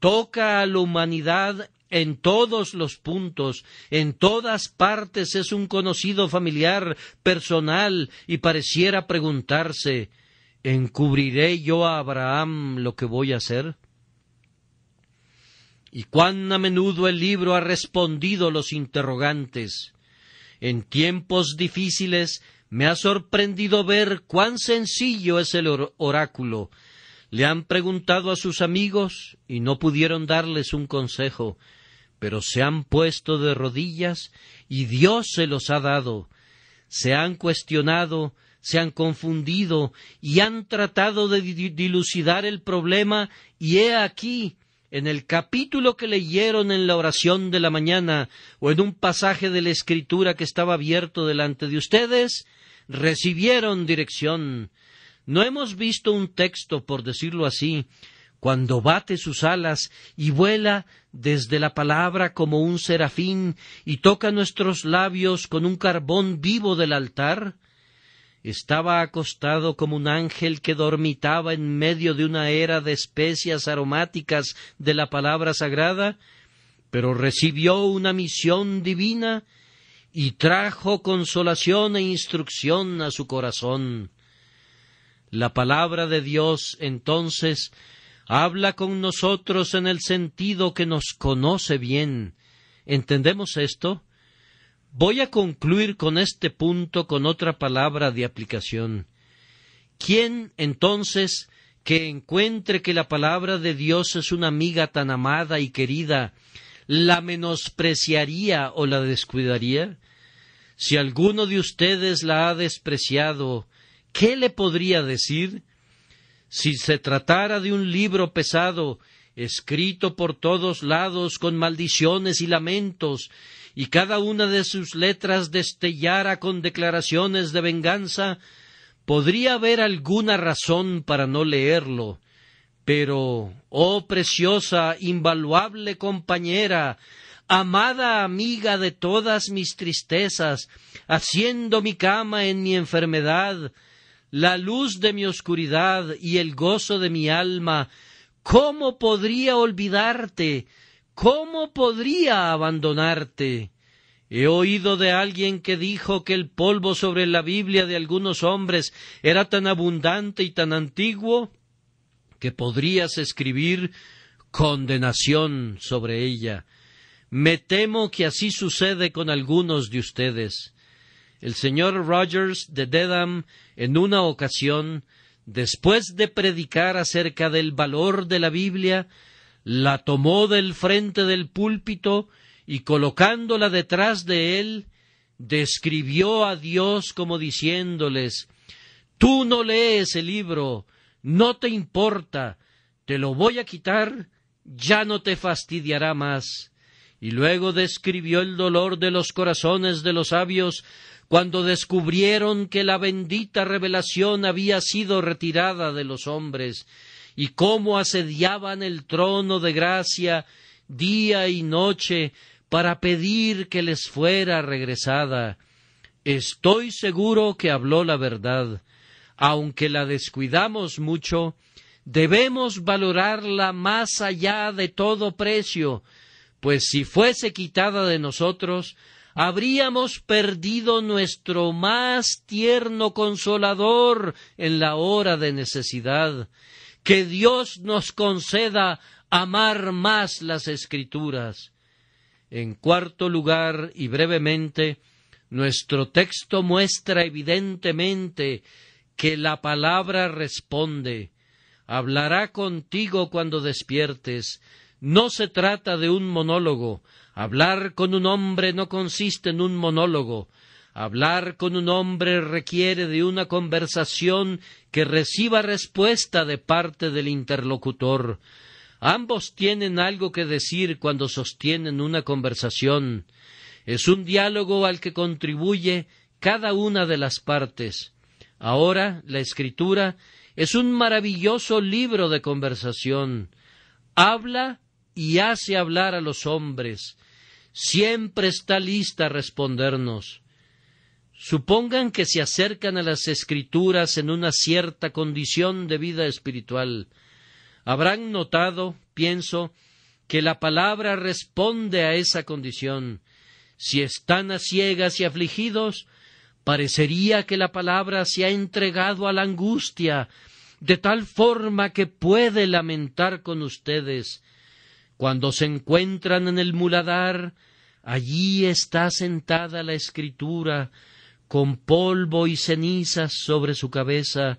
Toca a la humanidad en todos los puntos, en todas partes es un conocido familiar, personal, y pareciera preguntarse ¿Encubriré yo a Abraham lo que voy a hacer? Y cuán a menudo el libro ha respondido los interrogantes. En tiempos difíciles me ha sorprendido ver cuán sencillo es el oráculo, le han preguntado a sus amigos y no pudieron darles un consejo, pero se han puesto de rodillas y Dios se los ha dado. Se han cuestionado, se han confundido y han tratado de dilucidar el problema y he aquí en el capítulo que leyeron en la oración de la mañana o en un pasaje de la escritura que estaba abierto delante de ustedes, recibieron dirección. No hemos visto un texto, por decirlo así, cuando bate sus alas y vuela desde la palabra como un serafín y toca nuestros labios con un carbón vivo del altar? Estaba acostado como un ángel que dormitaba en medio de una era de especias aromáticas de la palabra sagrada, pero recibió una misión divina y trajo consolación e instrucción a su corazón. La palabra de Dios, entonces, habla con nosotros en el sentido que nos conoce bien. ¿Entendemos esto? Voy a concluir con este punto con otra palabra de aplicación. ¿Quién, entonces, que encuentre que la palabra de Dios es una amiga tan amada y querida, la menospreciaría o la descuidaría? Si alguno de ustedes la ha despreciado, ¿Qué le podría decir? Si se tratara de un libro pesado, escrito por todos lados con maldiciones y lamentos, y cada una de sus letras destellara con declaraciones de venganza, podría haber alguna razón para no leerlo. Pero, oh preciosa, invaluable compañera, amada amiga de todas mis tristezas, haciendo mi cama en mi enfermedad, la luz de mi oscuridad y el gozo de mi alma, ¿cómo podría olvidarte? ¿Cómo podría abandonarte? He oído de alguien que dijo que el polvo sobre la Biblia de algunos hombres era tan abundante y tan antiguo que podrías escribir condenación sobre ella. Me temo que así sucede con algunos de ustedes el señor Rogers de Dedham en una ocasión, después de predicar acerca del valor de la Biblia, la tomó del frente del púlpito y colocándola detrás de él, describió a Dios como diciéndoles Tú no lees el libro, no te importa, te lo voy a quitar, ya no te fastidiará más. Y luego describió el dolor de los corazones de los sabios cuando descubrieron que la bendita revelación había sido retirada de los hombres, y cómo asediaban el trono de gracia día y noche para pedir que les fuera regresada. Estoy seguro que habló la verdad. Aunque la descuidamos mucho, debemos valorarla más allá de todo precio, pues si fuese quitada de nosotros, habríamos perdido nuestro más tierno consolador en la hora de necesidad. Que Dios nos conceda amar más las escrituras. En cuarto lugar, y brevemente, nuestro texto muestra evidentemente que la palabra responde. Hablará contigo cuando despiertes. No se trata de un monólogo, Hablar con un hombre no consiste en un monólogo. Hablar con un hombre requiere de una conversación que reciba respuesta de parte del interlocutor. Ambos tienen algo que decir cuando sostienen una conversación. Es un diálogo al que contribuye cada una de las partes. Ahora la escritura es un maravilloso libro de conversación. Habla y hace hablar a los hombres siempre está lista a respondernos. Supongan que se acercan a las escrituras en una cierta condición de vida espiritual. Habrán notado, pienso, que la palabra responde a esa condición. Si están a ciegas y afligidos, parecería que la palabra se ha entregado a la angustia, de tal forma que puede lamentar con ustedes cuando se encuentran en el muladar, allí está sentada la escritura, con polvo y cenizas sobre su cabeza,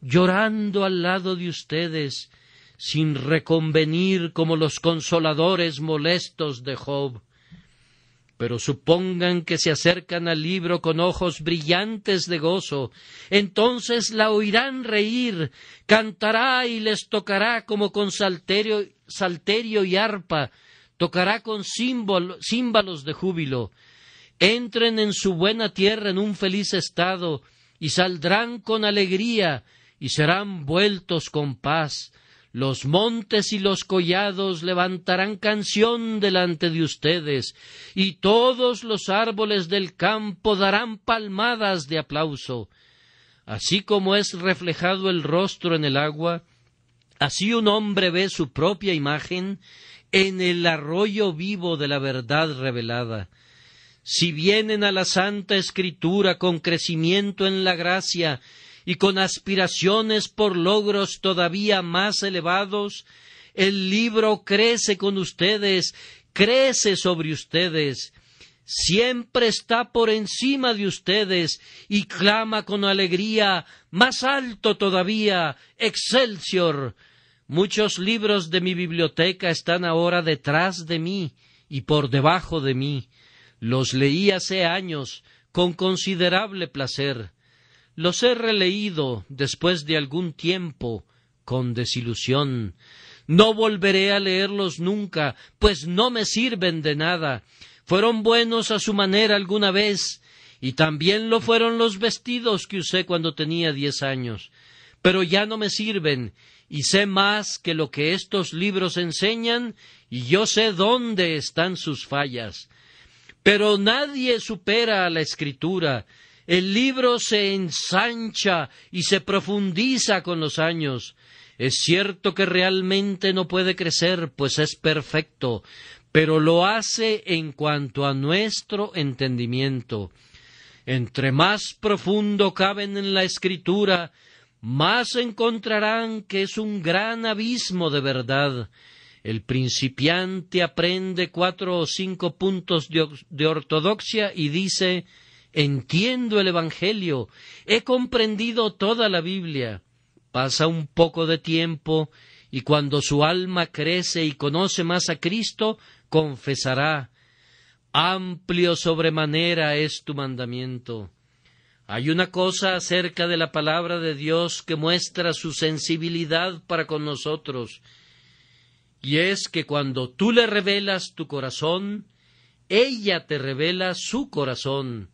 llorando al lado de ustedes, sin reconvenir como los consoladores molestos de Job. Pero supongan que se acercan al libro con ojos brillantes de gozo, entonces la oirán reír, cantará y les tocará como con salterio, y arpa, tocará con símbolos címbalos de júbilo. Entren en su buena tierra en un feliz estado, y saldrán con alegría, y serán vueltos con paz. Los montes y los collados levantarán canción delante de ustedes, y todos los árboles del campo darán palmadas de aplauso. Así como es reflejado el rostro en el agua, así un hombre ve su propia imagen en el arroyo vivo de la verdad revelada. Si vienen a la Santa Escritura con crecimiento en la gracia y con aspiraciones por logros todavía más elevados, el libro crece con ustedes, crece sobre ustedes, siempre está por encima de ustedes y clama con alegría más alto todavía, Excelsior. Muchos libros de mi biblioteca están ahora detrás de mí y por debajo de mí. Los leí hace años con considerable placer. Los he releído después de algún tiempo con desilusión. No volveré a leerlos nunca, pues no me sirven de nada. Fueron buenos a su manera alguna vez, y también lo fueron los vestidos que usé cuando tenía diez años. Pero ya no me sirven, y sé más que lo que estos libros enseñan, y yo sé dónde están sus fallas. Pero nadie supera a la escritura, el libro se ensancha y se profundiza con los años. Es cierto que realmente no puede crecer, pues es perfecto, pero lo hace en cuanto a nuestro entendimiento. Entre más profundo caben en la escritura, más encontrarán que es un gran abismo de verdad. El principiante aprende cuatro o cinco puntos de, ortodoxia y dice entiendo el Evangelio, he comprendido toda la Biblia. Pasa un poco de tiempo y cuando su alma crece y conoce más a Cristo, confesará, amplio sobremanera es tu mandamiento. Hay una cosa acerca de la palabra de Dios que muestra su sensibilidad para con nosotros, y es que cuando tú le revelas tu corazón, ella te revela su corazón,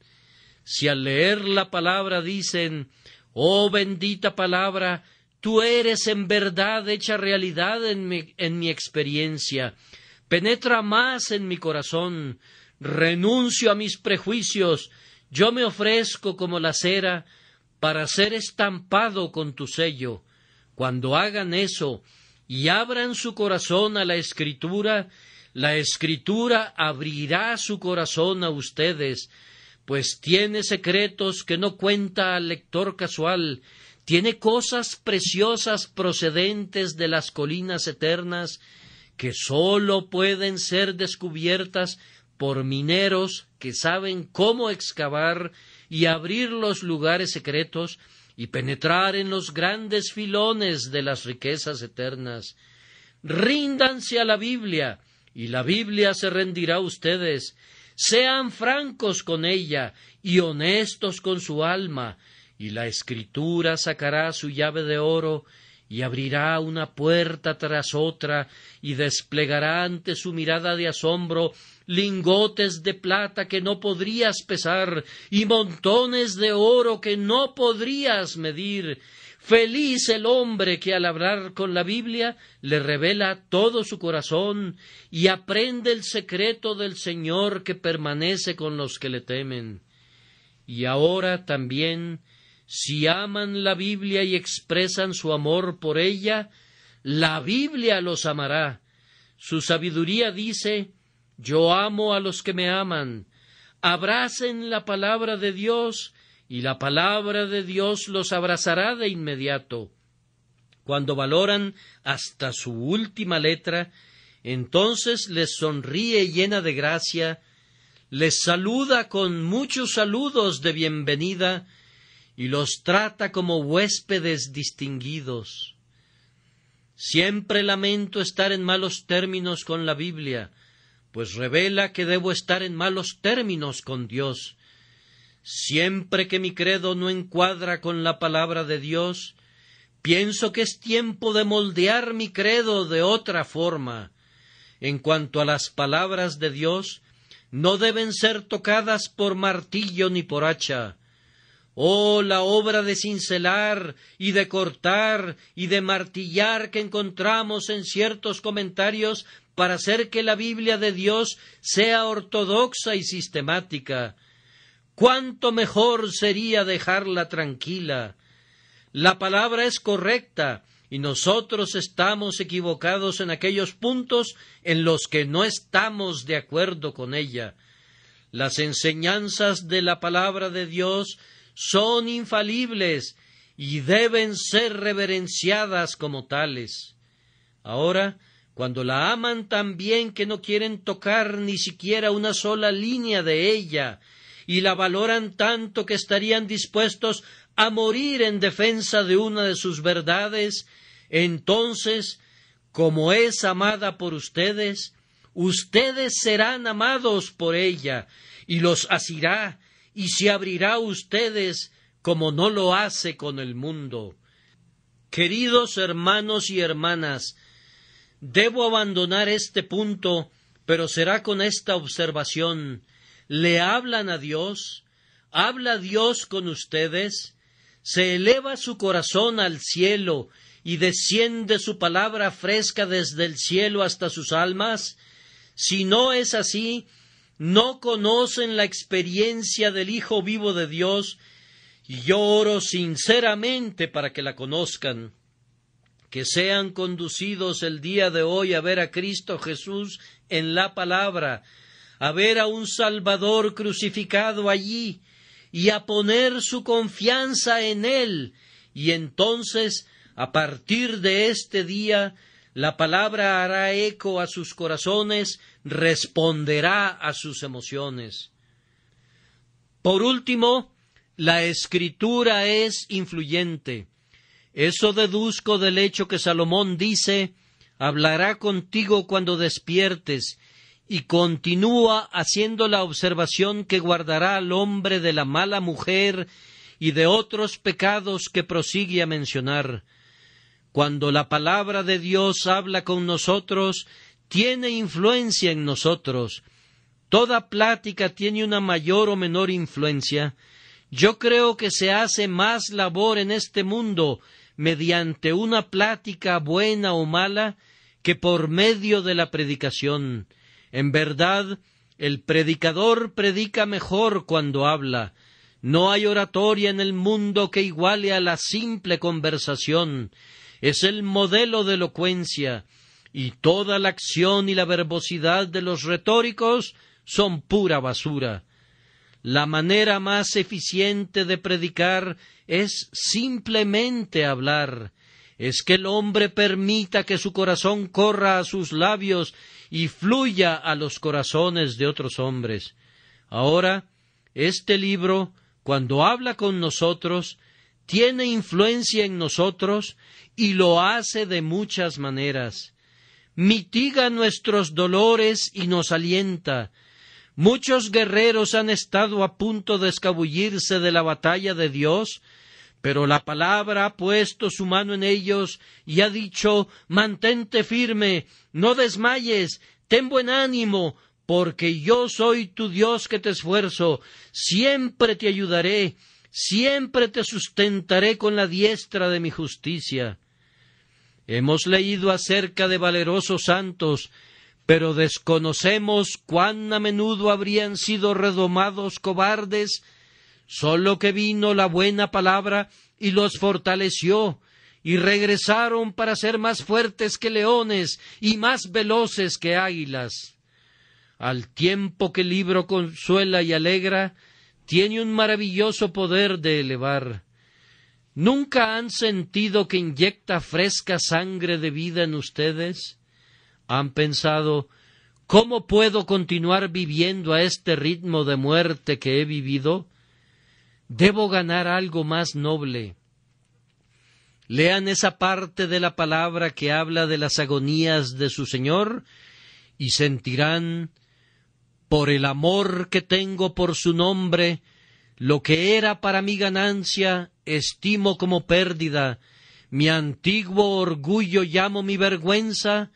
si al leer la palabra dicen, oh bendita palabra, tú eres en verdad hecha realidad en mi, experiencia, penetra más en mi corazón, renuncio a mis prejuicios, yo me ofrezco como la cera para ser estampado con tu sello. Cuando hagan eso y abran su corazón a la escritura, la escritura abrirá su corazón a ustedes pues tiene secretos que no cuenta al lector casual, tiene cosas preciosas procedentes de las colinas eternas que sólo pueden ser descubiertas por mineros que saben cómo excavar y abrir los lugares secretos y penetrar en los grandes filones de las riquezas eternas. Ríndanse a la Biblia, y la Biblia se rendirá a ustedes, sean francos con ella y honestos con su alma, y la escritura sacará su llave de oro y abrirá una puerta tras otra y desplegará ante su mirada de asombro lingotes de plata que no podrías pesar y montones de oro que no podrías medir Feliz el hombre que al hablar con la Biblia le revela todo su corazón y aprende el secreto del Señor que permanece con los que le temen. Y ahora también, si aman la Biblia y expresan su amor por ella, la Biblia los amará. Su sabiduría dice Yo amo a los que me aman. Abracen la palabra de Dios y la palabra de Dios los abrazará de inmediato. Cuando valoran hasta su última letra, entonces les sonríe llena de gracia, les saluda con muchos saludos de bienvenida y los trata como huéspedes distinguidos. Siempre lamento estar en malos términos con la Biblia, pues revela que debo estar en malos términos con Dios, Siempre que mi credo no encuadra con la palabra de Dios, pienso que es tiempo de moldear mi credo de otra forma. En cuanto a las palabras de Dios, no deben ser tocadas por martillo ni por hacha. Oh, la obra de cincelar y de cortar y de martillar que encontramos en ciertos comentarios para hacer que la Biblia de Dios sea ortodoxa y sistemática cuánto mejor sería dejarla tranquila. La palabra es correcta y nosotros estamos equivocados en aquellos puntos en los que no estamos de acuerdo con ella. Las enseñanzas de la palabra de Dios son infalibles y deben ser reverenciadas como tales. Ahora, cuando la aman tan bien que no quieren tocar ni siquiera una sola línea de ella, y la valoran tanto que estarían dispuestos a morir en defensa de una de sus verdades, entonces, como es amada por ustedes, ustedes serán amados por ella, y los asirá, y se abrirá ustedes como no lo hace con el mundo. Queridos hermanos y hermanas, debo abandonar este punto, pero será con esta observación le hablan a Dios, habla Dios con ustedes, se eleva su corazón al cielo y desciende su palabra fresca desde el cielo hasta sus almas, si no es así, no conocen la experiencia del Hijo vivo de Dios, y yo oro sinceramente para que la conozcan, que sean conducidos el día de hoy a ver a Cristo Jesús en la palabra, a ver a un Salvador crucificado allí y a poner su confianza en Él. Y entonces, a partir de este día, la palabra hará eco a sus corazones, responderá a sus emociones. Por último, la escritura es influyente. Eso deduzco del hecho que Salomón dice Hablará contigo cuando despiertes y continúa haciendo la observación que guardará al hombre de la mala mujer y de otros pecados que prosigue a mencionar. Cuando la palabra de Dios habla con nosotros, tiene influencia en nosotros. Toda plática tiene una mayor o menor influencia. Yo creo que se hace más labor en este mundo mediante una plática buena o mala que por medio de la predicación. En verdad, el predicador predica mejor cuando habla. No hay oratoria en el mundo que iguale a la simple conversación. Es el modelo de elocuencia, y toda la acción y la verbosidad de los retóricos son pura basura. La manera más eficiente de predicar es simplemente hablar es que el hombre permita que su corazón corra a sus labios y fluya a los corazones de otros hombres. Ahora, este libro, cuando habla con nosotros, tiene influencia en nosotros y lo hace de muchas maneras. Mitiga nuestros dolores y nos alienta. Muchos guerreros han estado a punto de escabullirse de la batalla de Dios pero la palabra ha puesto su mano en ellos y ha dicho, mantente firme, no desmayes, ten buen ánimo, porque yo soy tu Dios que te esfuerzo, siempre te ayudaré, siempre te sustentaré con la diestra de mi justicia. Hemos leído acerca de valerosos santos, pero desconocemos cuán a menudo habrían sido redomados cobardes solo que vino la buena palabra y los fortaleció, y regresaron para ser más fuertes que leones y más veloces que águilas. Al tiempo que el libro consuela y alegra, tiene un maravilloso poder de elevar. ¿Nunca han sentido que inyecta fresca sangre de vida en ustedes? ¿Han pensado ¿Cómo puedo continuar viviendo a este ritmo de muerte que he vivido? Debo ganar algo más noble. Lean esa parte de la palabra que habla de las agonías de su Señor y sentirán, por el amor que tengo por su nombre, lo que era para mi ganancia, estimo como pérdida, mi antiguo orgullo llamo mi vergüenza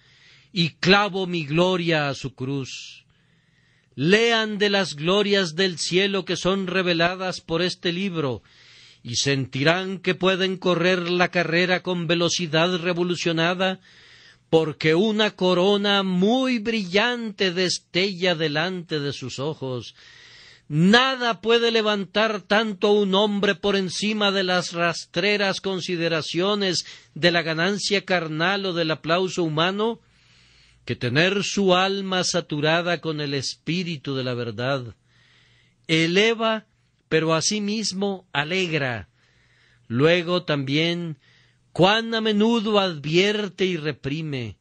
y clavo mi gloria a su cruz lean de las glorias del cielo que son reveladas por este libro, y sentirán que pueden correr la carrera con velocidad revolucionada, porque una corona muy brillante destella delante de sus ojos. Nada puede levantar tanto a un hombre por encima de las rastreras consideraciones de la ganancia carnal o del aplauso humano, que tener su alma saturada con el espíritu de la verdad eleva, pero asimismo alegra. Luego también, cuán a menudo advierte y reprime.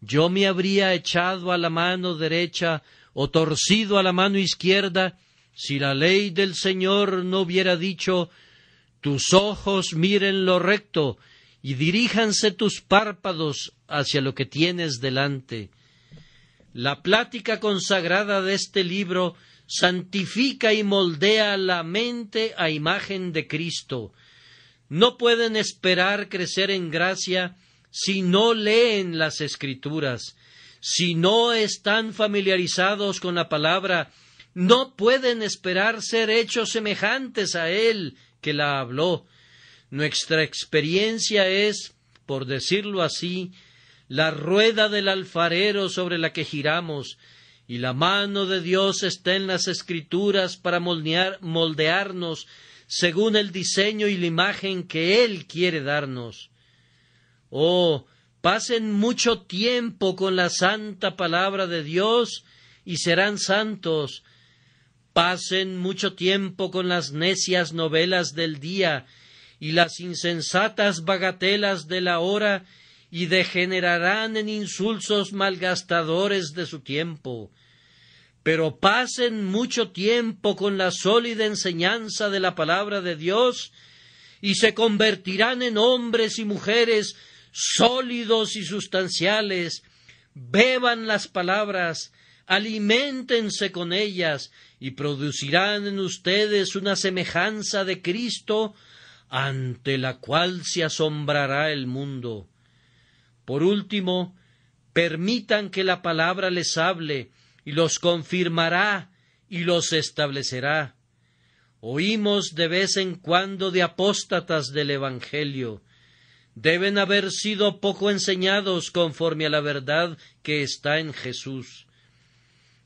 Yo me habría echado a la mano derecha o torcido a la mano izquierda si la ley del Señor no hubiera dicho Tus ojos miren lo recto y diríjanse tus párpados hacia lo que tienes delante. La plática consagrada de este libro santifica y moldea la mente a imagen de Cristo. No pueden esperar crecer en gracia si no leen las escrituras, si no están familiarizados con la palabra, no pueden esperar ser hechos semejantes a él que la habló, nuestra experiencia es, por decirlo así, la rueda del alfarero sobre la que giramos, y la mano de Dios está en las escrituras para moldearnos según el diseño y la imagen que Él quiere darnos. Oh, pasen mucho tiempo con la santa palabra de Dios y serán santos. Pasen mucho tiempo con las necias novelas del día y las insensatas bagatelas de la hora y degenerarán en insulsos malgastadores de su tiempo. Pero pasen mucho tiempo con la sólida enseñanza de la palabra de Dios y se convertirán en hombres y mujeres sólidos y sustanciales. Beban las palabras, aliméntense con ellas y producirán en ustedes una semejanza de Cristo ante la cual se asombrará el mundo. Por último, permitan que la palabra les hable y los confirmará y los establecerá. Oímos de vez en cuando de apóstatas del Evangelio. Deben haber sido poco enseñados conforme a la verdad que está en Jesús.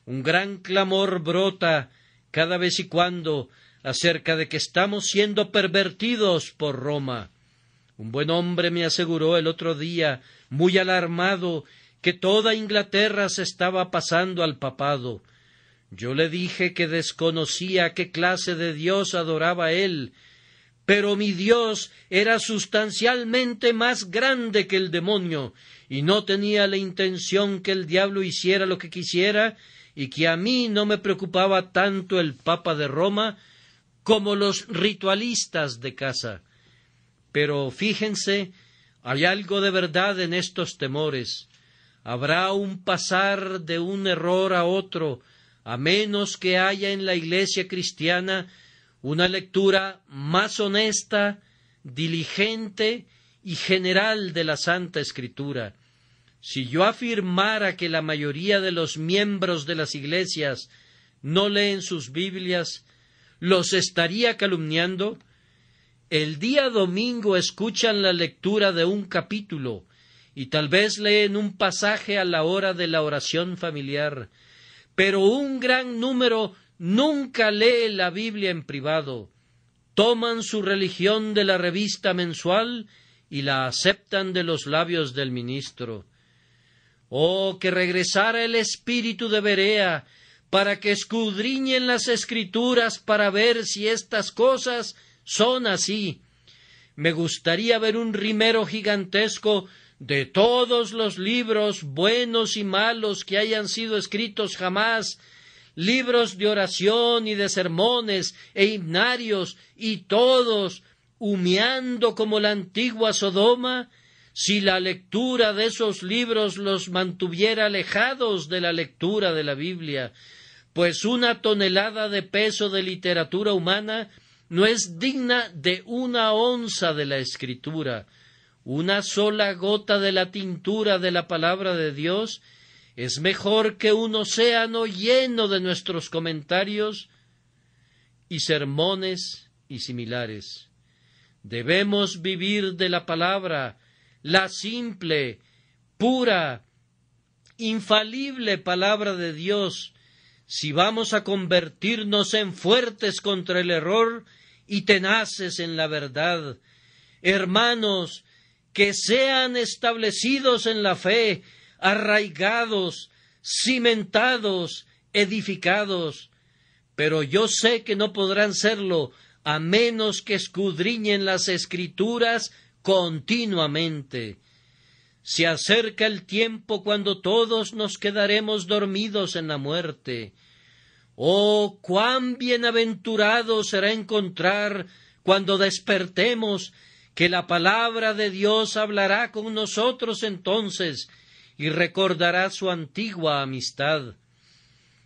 Un gran clamor brota cada vez y cuando acerca de que estamos siendo pervertidos por Roma. Un buen hombre me aseguró el otro día, muy alarmado, que toda Inglaterra se estaba pasando al papado. Yo le dije que desconocía qué clase de Dios adoraba él, pero mi Dios era sustancialmente más grande que el demonio, y no tenía la intención que el diablo hiciera lo que quisiera, y que a mí no me preocupaba tanto el Papa de Roma como los ritualistas de casa. Pero fíjense, hay algo de verdad en estos temores. Habrá un pasar de un error a otro, a menos que haya en la Iglesia cristiana una lectura más honesta, diligente y general de la Santa Escritura. Si yo afirmara que la mayoría de los miembros de las iglesias no leen sus Biblias, los estaría calumniando? El día domingo escuchan la lectura de un capítulo y tal vez leen un pasaje a la hora de la oración familiar, pero un gran número nunca lee la Biblia en privado. Toman su religión de la revista mensual y la aceptan de los labios del ministro. Oh, que regresara el espíritu de Berea para que escudriñen las escrituras para ver si estas cosas son así. Me gustaría ver un rimero gigantesco de todos los libros buenos y malos que hayan sido escritos jamás, libros de oración y de sermones e himnarios, y todos, humeando como la antigua Sodoma, si la lectura de esos libros los mantuviera alejados de la lectura de la Biblia, pues una tonelada de peso de literatura humana no es digna de una onza de la escritura. Una sola gota de la tintura de la palabra de Dios es mejor que un océano lleno de nuestros comentarios y sermones y similares. Debemos vivir de la palabra, la simple, pura, infalible palabra de Dios, si vamos a convertirnos en fuertes contra el error y tenaces en la verdad, hermanos, que sean establecidos en la fe, arraigados, cimentados, edificados. Pero yo sé que no podrán serlo a menos que escudriñen las escrituras continuamente. Se acerca el tiempo cuando todos nos quedaremos dormidos en la muerte. Oh, cuán bienaventurado será encontrar, cuando despertemos, que la palabra de Dios hablará con nosotros entonces y recordará su antigua amistad.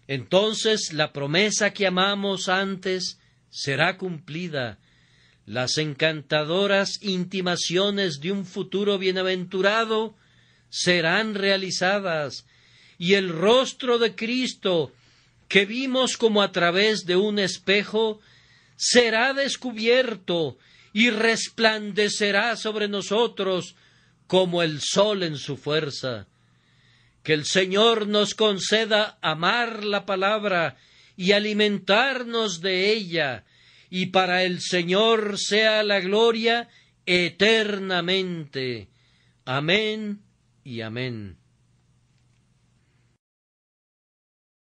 Entonces la promesa que amamos antes será cumplida las encantadoras intimaciones de un futuro bienaventurado serán realizadas, y el rostro de Cristo, que vimos como a través de un espejo, será descubierto y resplandecerá sobre nosotros como el sol en su fuerza. Que el Señor nos conceda amar la palabra y alimentarnos de ella, y para el Señor sea la gloria eternamente. Amén y amén.